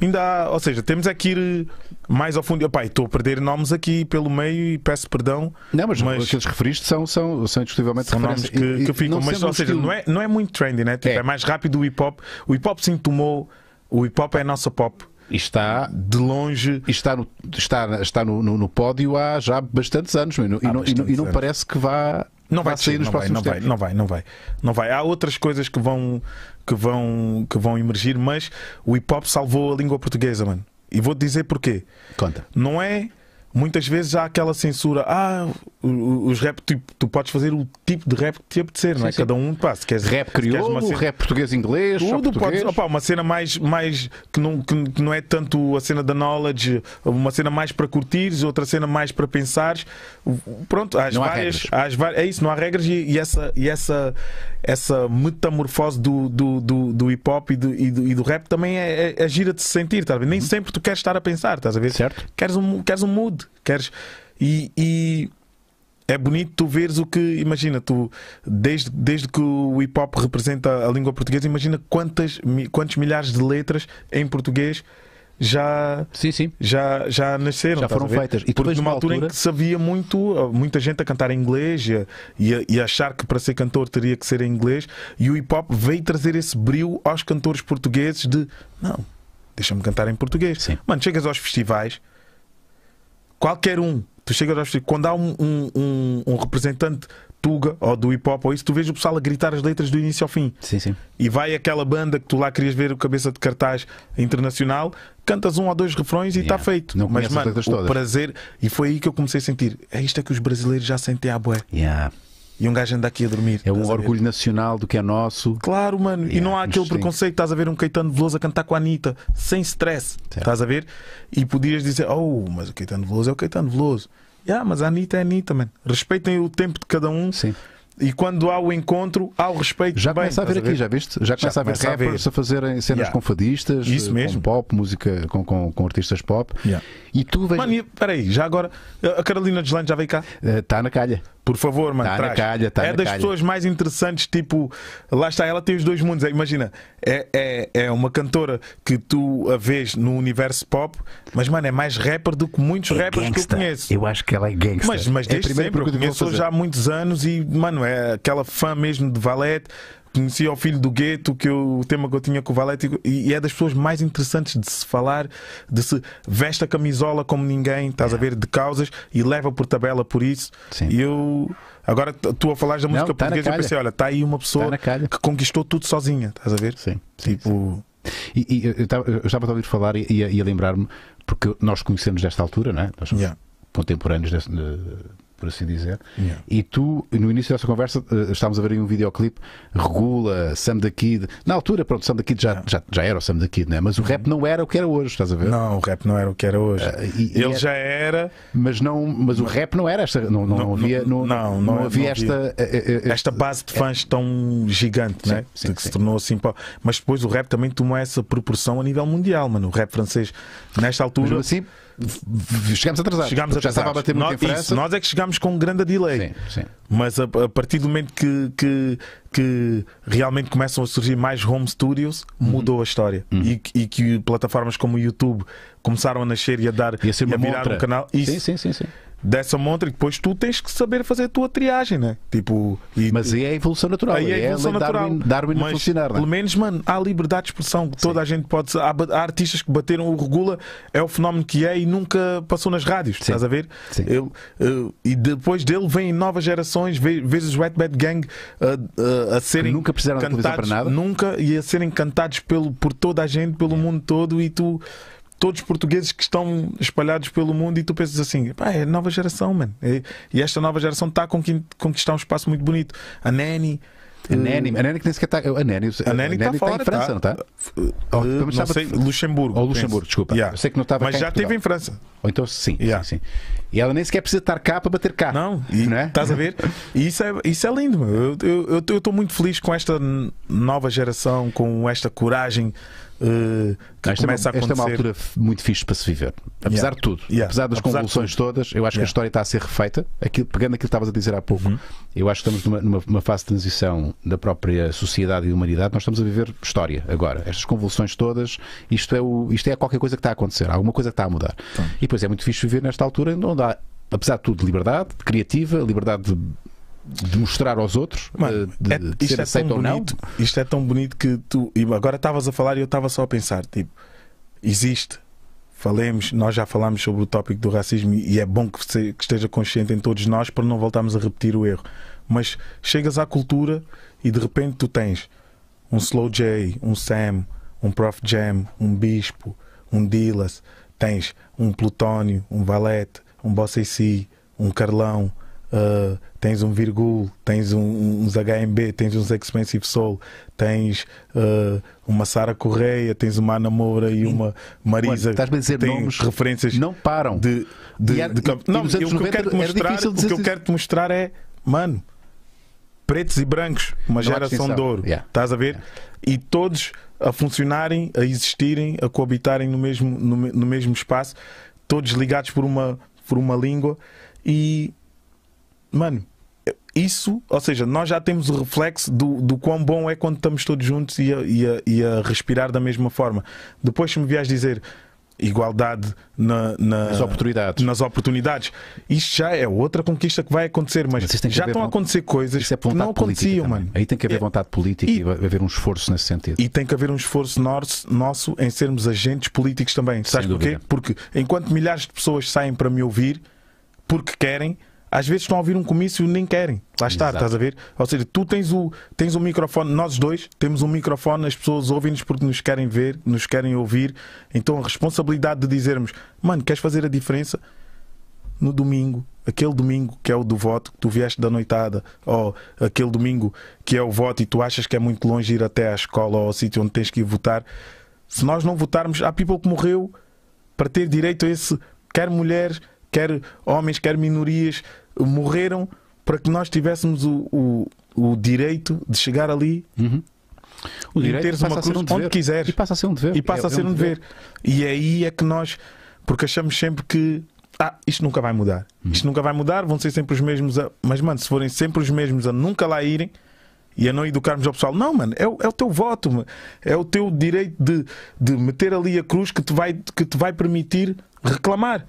ainda há, ou seja, temos é que ir mais ao fundo. Opa, estou a perder nomes aqui pelo meio e peço perdão. Não, mas, mas... aqueles referiste são, são, são indiscutivelmente são nomes que, e, ficam. Mas, ou seja, não, é, não é muito trendy, né? Tipo, é. é mais rápido o hip hop. O hip hop sim tomou. O hip hop é a nossa pop está de longe está no, está, está no, no, no pódio há já bastantes anos e não, e não, e não parece que vá não vai, vai sair nos próximos vai, não vai, não vai, não vai, Há outras coisas que vão que vão que vão emergir, mas o hip hop salvou a língua portuguesa, mano. E vou dizer porquê. Conta. Não é muitas vezes há aquela censura. Ah, os rap, tu, tipo, tu podes fazer o tipo de rap que te apetecer, sim, não é? Sim. Cada um, pá, se queres rap crioulo, cena... rap português-inglês, tudo português. podes. Opa, uma cena mais, mais que, não, que, que, não é tanto a cena da knowledge, uma cena mais para curtires, outra cena mais para pensares. Pronto, há as não várias. Há, as, é isso, não há regras e, e, essa, e essa, essa metamorfose do, do, do, do hip hop e do, e do, e do rap também é, é, é gira de se sentir, tá? nem uhum. sempre tu queres estar a pensar, estás a ver? Certo. Queres um, queres um mood queres. E, e é bonito tu veres o que. Imagina, tu, desde, desde que o hip hop representa a língua portuguesa, imagina quantas, quantos milhares de letras em português já sim, sim. já já nasceram já foram feitas e porque numa altura, altura, em que se havia muito muita gente a cantar em inglês e, e, e, achar que para ser cantor teria que ser em inglês e o hip hop veio trazer esse brilho aos cantores portugueses de não deixa-me cantar em português sim. mano chegas aos festivais qualquer um, tu chegas aos quando há um, um, um, um representante Tuga ou do hip hop ou isso, tu vês o pessoal a gritar as letras do início ao fim. Sim, sim. E vai aquela banda que tu lá querias ver o cabeça de cartaz internacional, cantas um ou dois refrões e está yeah. feito. Não Mas mano, o todas. prazer, e foi aí que eu comecei a sentir, é isto é que os brasileiros já sentem a ah, boé Yeah. E um gajo anda aqui a dormir. É um orgulho nacional do que é nosso. Claro, mano. Yeah, e não há aquele sim. preconceito. Estás a ver um Caetano Veloso a cantar com a Anitta, sem stress. Certo. Estás a ver? E podias dizer, oh, mas o Caetano Veloso é o Caetano Veloso. Yeah, mas a Anitta é a Anitta, mano. Respeitem o tempo de cada um. Sim. E quando há o encontro, há o respeito. Já bem, começa a ver aqui, a ver? já viste? Já começa já a ver começa rappers a, a fazerem cenas yeah. com fadistas, Isso mesmo. com pop, música com, com, com artistas pop. Yeah. E tu vens. Mano, e, peraí, já agora. A Carolina Deslandes já veio cá? Está eh, uh, na calha. Por favor, mano. Tá calha, tá é das calha. pessoas mais interessantes, tipo, lá está, ela tem os dois mundos. É, imagina, é, é, é uma cantora que tu a vês no universo pop, mas, mano, é mais rapper do que muitos é rappers gangsta. que eu conheço. Eu acho que ela é gangster. Mas, mas é desde sempre, eu conheço já há muitos anos e, mano, é aquela fã mesmo de Valete, conhecia o filho do gueto, que eu, o tema que eu tinha com o Valete, e, e, é das pessoas mais interessantes de se falar, de se veste a camisola como ninguém, estás yeah. a ver, de causas, e leva por tabela por isso. Sim. E eu. Agora tu a falar da música Não, tá portuguesa, eu pensei, olha, está aí uma pessoa tá que conquistou tudo sozinha, estás a ver? Sim. Tipo. Sim. E, e eu estava a ouvir falar e, a, a lembrar-me, porque nós conhecemos desta altura, não é? Nós somos yeah. contemporâneos desse, de, por assim dizer. Yeah. E tu, no início dessa conversa, eh, estávamos a ver aí um videoclipe, Regula, Sam the Kid. Na altura, pronto, Sam the Kid já, já, já era o Sam the Kid, né? mas o uhum. rap não era o que era hoje, estás a ver? Não, o rap não era o que era hoje. Uh, e, Ele era, é- já era. Mas, não, mas o rap não era esta. Não, não, não havia, não, não, não, não havia esta. Havia. Eh, esta base de fãs tão gigante, sim, né? Sim, que sim. se tornou assim. Mas depois o rap também tomou essa proporção a nível mundial, mano. O rap francês, nesta altura. Mas, assim, chegámos atrasados. Chegámos atrasados. Já estava a bater muito nós, diferença. Isso, nós é que chegámos com um grande delay. Sim, sim. Mas a, a, partir do momento que, que, que, realmente começam a surgir mais home studios, uhum. mudou a história. Uhum. E, e, que plataformas como o YouTube começaram a nascer e a dar e a, ser e a virar um canal. Isso, sim, sim, sim. sim dessa montra e depois tu tens que saber fazer a tua triagem, né? Tipo, e, mas aí é a evolução natural, aí é a é evolução é natural. Darwin, Darwin mas, funcionar, né? Pelo menos, mano, há liberdade de expressão, toda Sim. a gente pode. Há, há, artistas que bateram o regula, é o fenómeno que é e nunca passou nas rádios, Sim. estás a ver? Sim. Eh, e depois dele vêm novas gerações, vês os Wet Bad Gang eh, eh, a, a serem. Que nunca precisaram cantados, para nada. Nunca, e a serem cantados pelo, por toda a gente, pelo mundo todo, e tu todos os portugueses que estão espalhados pelo mundo e tu pensas assim, pá, é nova geração, mano. É, e esta nova geração está a conquistar um espaço muito bonito. A Nani. A Nani, a Nani que nem sequer está. A Nani, está tá, tá fora. em tá. França, tá? Eh, não está? estava... Luxemburgo. Ou Luxemburgo, penso. desculpa. Yeah. sei que não estava Mas já esteve em França. Ou então sim, yeah. sim, sim. E ela nem sequer precisa estar cá para bater cá. Não, e, é? a ver? E isso é, isso é lindo. Meu. Eu estou muito feliz com esta nova geração, com esta coragem Uh, eh, esta, Esta é uma é altura muito fixe para se viver. Apesar yeah. de tudo, yeah. apesar das apesar convulsões tudo. todas, eu acho yeah. que a história está a ser refeita. Aquilo, pegando aquilo que estavas a dizer há pouco, uhum. eu acho que estamos numa, numa, numa, fase de transição da própria sociedade e humanidade. Nós estamos a viver história agora. Estas convulsões todas, isto é, o, isto é qualquer coisa que está a acontecer, alguma coisa que está a mudar. Então. E depois é muito fixe viver nesta altura onde há apesar de tudo, liberdade criativa, liberdade de mostrar aos outros, Mano, eh, de, é, de é ou bonito, não. Isto é tão bonito que tu. Agora estavas a falar e eu estava só a pensar: tipo, existe. Falemos, nós já falámos sobre o tópico do racismo e é bom que, se, que esteja consciente em todos nós para não voltarmos a repetir o erro. Mas chegas à cultura e de repente tu tens um Slow J, um Sam, um Prof Jam, um Bispo, um Dillas, tens um Plutónio, um Valete, um Bossa um Carlão, uh, tens um Virgul, tens um, uns HMB, tens uns Expensive Soul, tens uh, uma Sara Correia, tens uma Ana Moura e uma Marisa. Estás a dizer nomes referências não param de, de, era, de, e, não, e eu, o que eu quero te mostrar, o que eu quero te mostrar é, mano, pretos e brancos, uma geração de ouro. Yeah. Estás a ver? Yeah. E todos a funcionarem, a existirem, a coabitarem no mesmo, no, no mesmo espaço, todos ligados por uma, por uma língua e mano, isso, ou seja, nós já temos o reflexo do, do quão bom é quando estamos todos juntos e a, e a, e a respirar da mesma forma. Depois, se me vies dizer igualdade na, na, nas, oportunidades. nas oportunidades, isto já é outra conquista que vai acontecer, mas, mas já estão a acontecer coisas é que não aconteciam, mano. Aí tem que haver é. vontade política e, e haver um esforço nesse sentido. E tem que haver um esforço nosso, nosso em sermos agentes políticos também. Sabes porquê? Porque enquanto milhares de pessoas saem para me ouvir porque querem às vezes estão a ouvir um comício e nem querem. Lá está, Exato. estás a ver? Ou seja, tu tens o, tens o microfone, nós dois temos um microfone, as pessoas ouvem-nos porque nos querem ver, nos querem ouvir. Então a responsabilidade de dizermos, mano, queres fazer a diferença? No domingo, aquele domingo que é o do voto, que tu vieste da noitada, ou aquele domingo que é o voto e tu achas que é muito longe ir até à escola ou ao sítio onde tens que ir votar. Se nós não votarmos, há people que morreu para ter direito a esse, quer mulheres quer homens, quer minorias, morreram para que nós tivéssemos o, o, o direito de chegar ali. Uhum. O direito uma cruz um onde quiseres. E passa a ser um dever. E passa é, a é ser é um, dever. dever. E é aí é que nós, porque achamos sempre que ah, isto nunca vai mudar. Uhum. Isto nunca vai mudar, vão ser sempre os mesmos. A... Mas, mano, se forem sempre os mesmos a nunca lá irem, e a não educarmos o pessoal. Não, mano, é o, é o teu voto, é o teu direito de, de meter ali a cruz que te vai, que te vai permitir reclamar.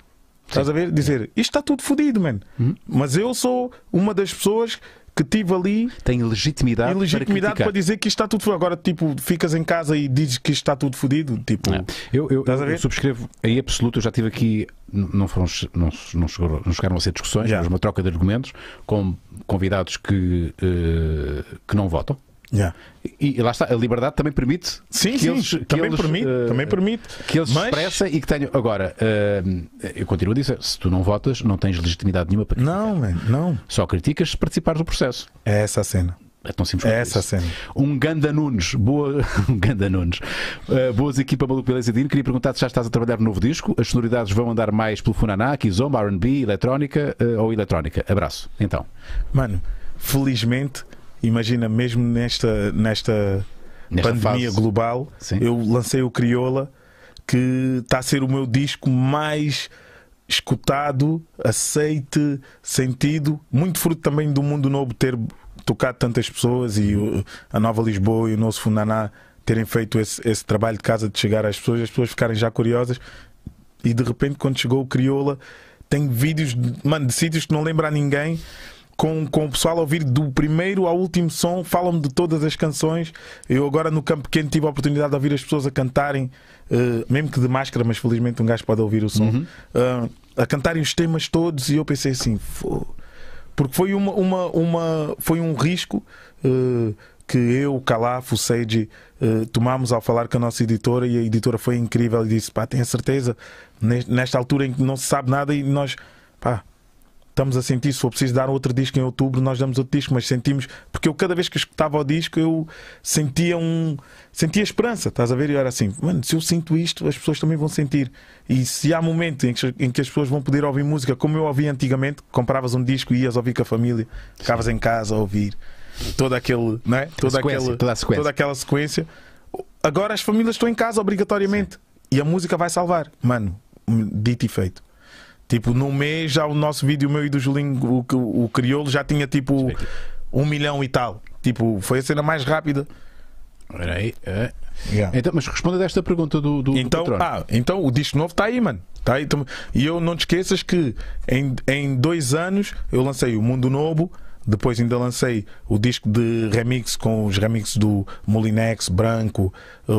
Estás a ver? Dizer, é. isto está tudo fodido, mano. Uhum. Mas eu sou uma das pessoas que tive ali. Tem legitimidade, legitimidade para, para, dizer que isto está tudo fodido. Agora, tipo, ficas em casa e dizes que isto está tudo fodido. Tipo, é. eu, eu, eu, subscrevo em absoluto. Eu já tive aqui, não, foram, não, não, chegaram, não chegaram a ser discussões, yeah. mas uma troca de argumentos com convidados que, uh, que não votam. Yeah. E, e, lá está, a liberdade também permite sim, que sim, eles, que também, eles, permite, uh, também permite que eles mas... expressem e que tenham. Agora, uh, eu continuo a dizer: se tu não votas, não tens legitimidade nenhuma para Não, não. Só criticas se participares do processo. É essa a cena. É tão simples é essa isso. cena. Um Ganda Nunes, boa, (laughs) um Ganda Nunes, uh, boas equipa Maluco Beleza Dino. Queria perguntar se já estás a trabalhar no novo disco. As sonoridades vão andar mais pelo Funaná, Kizomba, RB, eletrónica uh, ou eletrónica? Abraço. Então, mano, felizmente imagina, mesmo nesta, nesta, nesta pandemia fase. global, Sim. eu lancei o Crioula, que está a ser o meu disco mais escutado, aceite, sentido, muito fruto também do mundo novo ter tocado tantas pessoas e a Nova Lisboa e o nosso fundaná terem feito esse, esse trabalho de casa de chegar às pessoas, as pessoas ficarem já curiosas e de repente quando chegou o Crioula tem vídeos mano, de sítios que não lembra a ninguém com, com o pessoal a ouvir do primeiro ao último som, falam-me de todas as canções. Eu agora no Campo Pequeno tive a oportunidade de ouvir as pessoas a cantarem, uh, mesmo que de máscara, mas felizmente um gajo pode ouvir o som, uhum. uh, a cantarem os temas todos e eu pensei assim, Fô... porque foi, uma, uma, uma, foi um risco. Uh, que eu, Calaf, o Sage tomámos ao falar com a nossa editora e a editora foi incrível e disse: pá, tenho certeza, nesta altura em que não se sabe nada e nós, pá, estamos a sentir, se for preciso dar outro disco em outubro, nós damos outro disco, mas sentimos, porque eu cada vez que escutava o disco eu sentia um sentia esperança, estás a ver? E eu era assim, mano, se eu sinto isto, as pessoas também vão sentir. E se há momento em que, em que as pessoas vão poder ouvir música, como eu ouvia antigamente, compravas um disco e ias ouvir com a família, ficavas em casa a ouvir todo aquele, é? toda, aquele, toda, toda aquela sequência. Agora as famílias estão em casa obrigatoriamente Sim. e a música vai salvar. Mano, dito e feito. Tipo, num mês já o nosso vídeo, meu e do Julinho, o, o, Criolo, já tinha tipo um milhão e tal. Tipo, foi a cena mais rápida. Peraí, é. Yeah. Então, mas responda desta pergunta do, do então, do ah, então o disco novo está aí, mano. Tá aí, e eu não te esqueças que em, em dois anos eu lancei o Mundo Novo depois ainda lancei o disco de remix com os remixes do Molinex, Branco, o,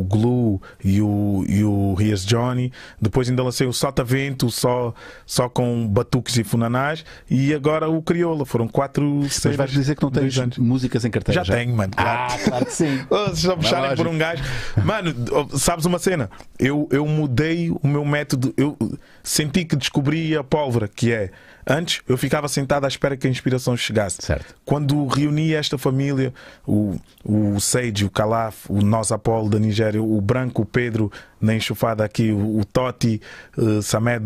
o Glue e o, e o Johnny. Depois ainda lancei o Vento só, só com batuques e funanás. E agora o Crioula. Foram quatro Mas vais dizer que não tens músicas em carteira? Já, já, tenho, mano. Claro. Ah, claro que sim. Se (laughs) já puxarem por um gajo. Mano, sabes uma cena? Eu, eu mudei o meu método. Eu senti que descobri a pólvora, que é Antes eu ficava sentado à espera que a inspiração chegasse. Certo. Quando reuni esta família, o, o Seiji, o Calaf, o Nós Apolo da Nigéria, o Branco, o Pedro, na enxofada aqui, o, o Toti, uh, eh, Samed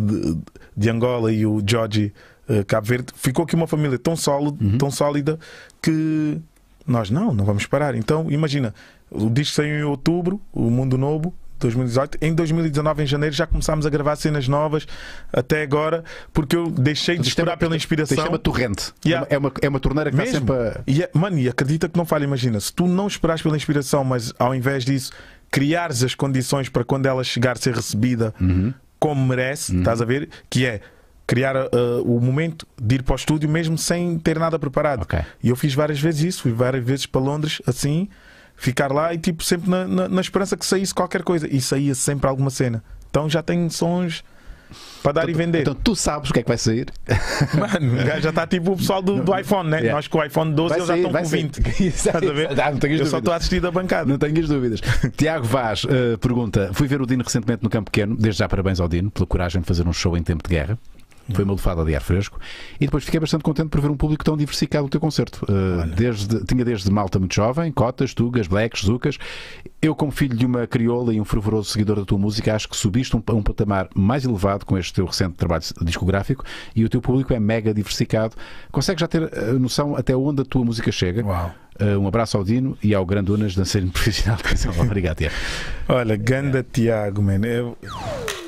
de Angola e o Jorge uh, Cabo Verde, ficou aqui uma família tão sólida, uhum. tão sólida que nós não, não vamos parar. Então, imagina, o disco saiu em outubro, o Mundo Novo, 2018. Em 2019, em janeiro, já começámos a gravar cenas novas até agora, porque eu deixei de é esperar pela é inspiração. Chama torrente. É yeah. É, uma, é uma torneira que está sempre a... Yeah. Mano, e acredita que não falha, imagina, se tu não esperares pela inspiração, mas ao invés disso, criares as condições para quando ela chegar ser recebida uhum. como merece, uhum. estás a ver? Que é criar uh, o momento de ir para o estúdio mesmo sem ter nada preparado. Okay. E eu fiz várias vezes isso, fui várias vezes para Londres assim ficar lá e tipo sempre na, na, na esperança que saísse qualquer coisa. E saía sempre alguma cena. Então já tem sons para dar então, e vender. Então tu sabes o que é que vai sair? (laughs) Mano, já está tipo o pessoal do, do iPhone, né? Yeah. Nós com o iPhone 12 eles já estão com 20. (laughs) Estás a ver? Ah, não Eu só estou a assistir da bancada. Não as dúvidas. Tiago Vaz uh, pergunta: fui ver o Dino recentemente no Campo Pequeno. Desde já parabéns ao Dino pela coragem de fazer um show em tempo de guerra. Foi uma lufada de ar fresco. E depois fiquei bastante contente por ver um público tão diversificado do teu concerto. Uh, desde, tinha desde malta muito jovem, cotas, tugas, blacks, zucas. Eu, como filho de uma crioula e um fervoroso seguidor da tua música, acho que subiste um, a um patamar mais elevado com este teu recente trabalho discográfico e o teu público é mega diversificado. Consegues já ter a eh, noção até onde a tua música chega? Uau. Uh, um abraço ao Dino e ao Grandunas, dançarino (laughs) profissional. Obrigado, (laughs) Tiago. Olha, ganda Tiago, mano. Eu...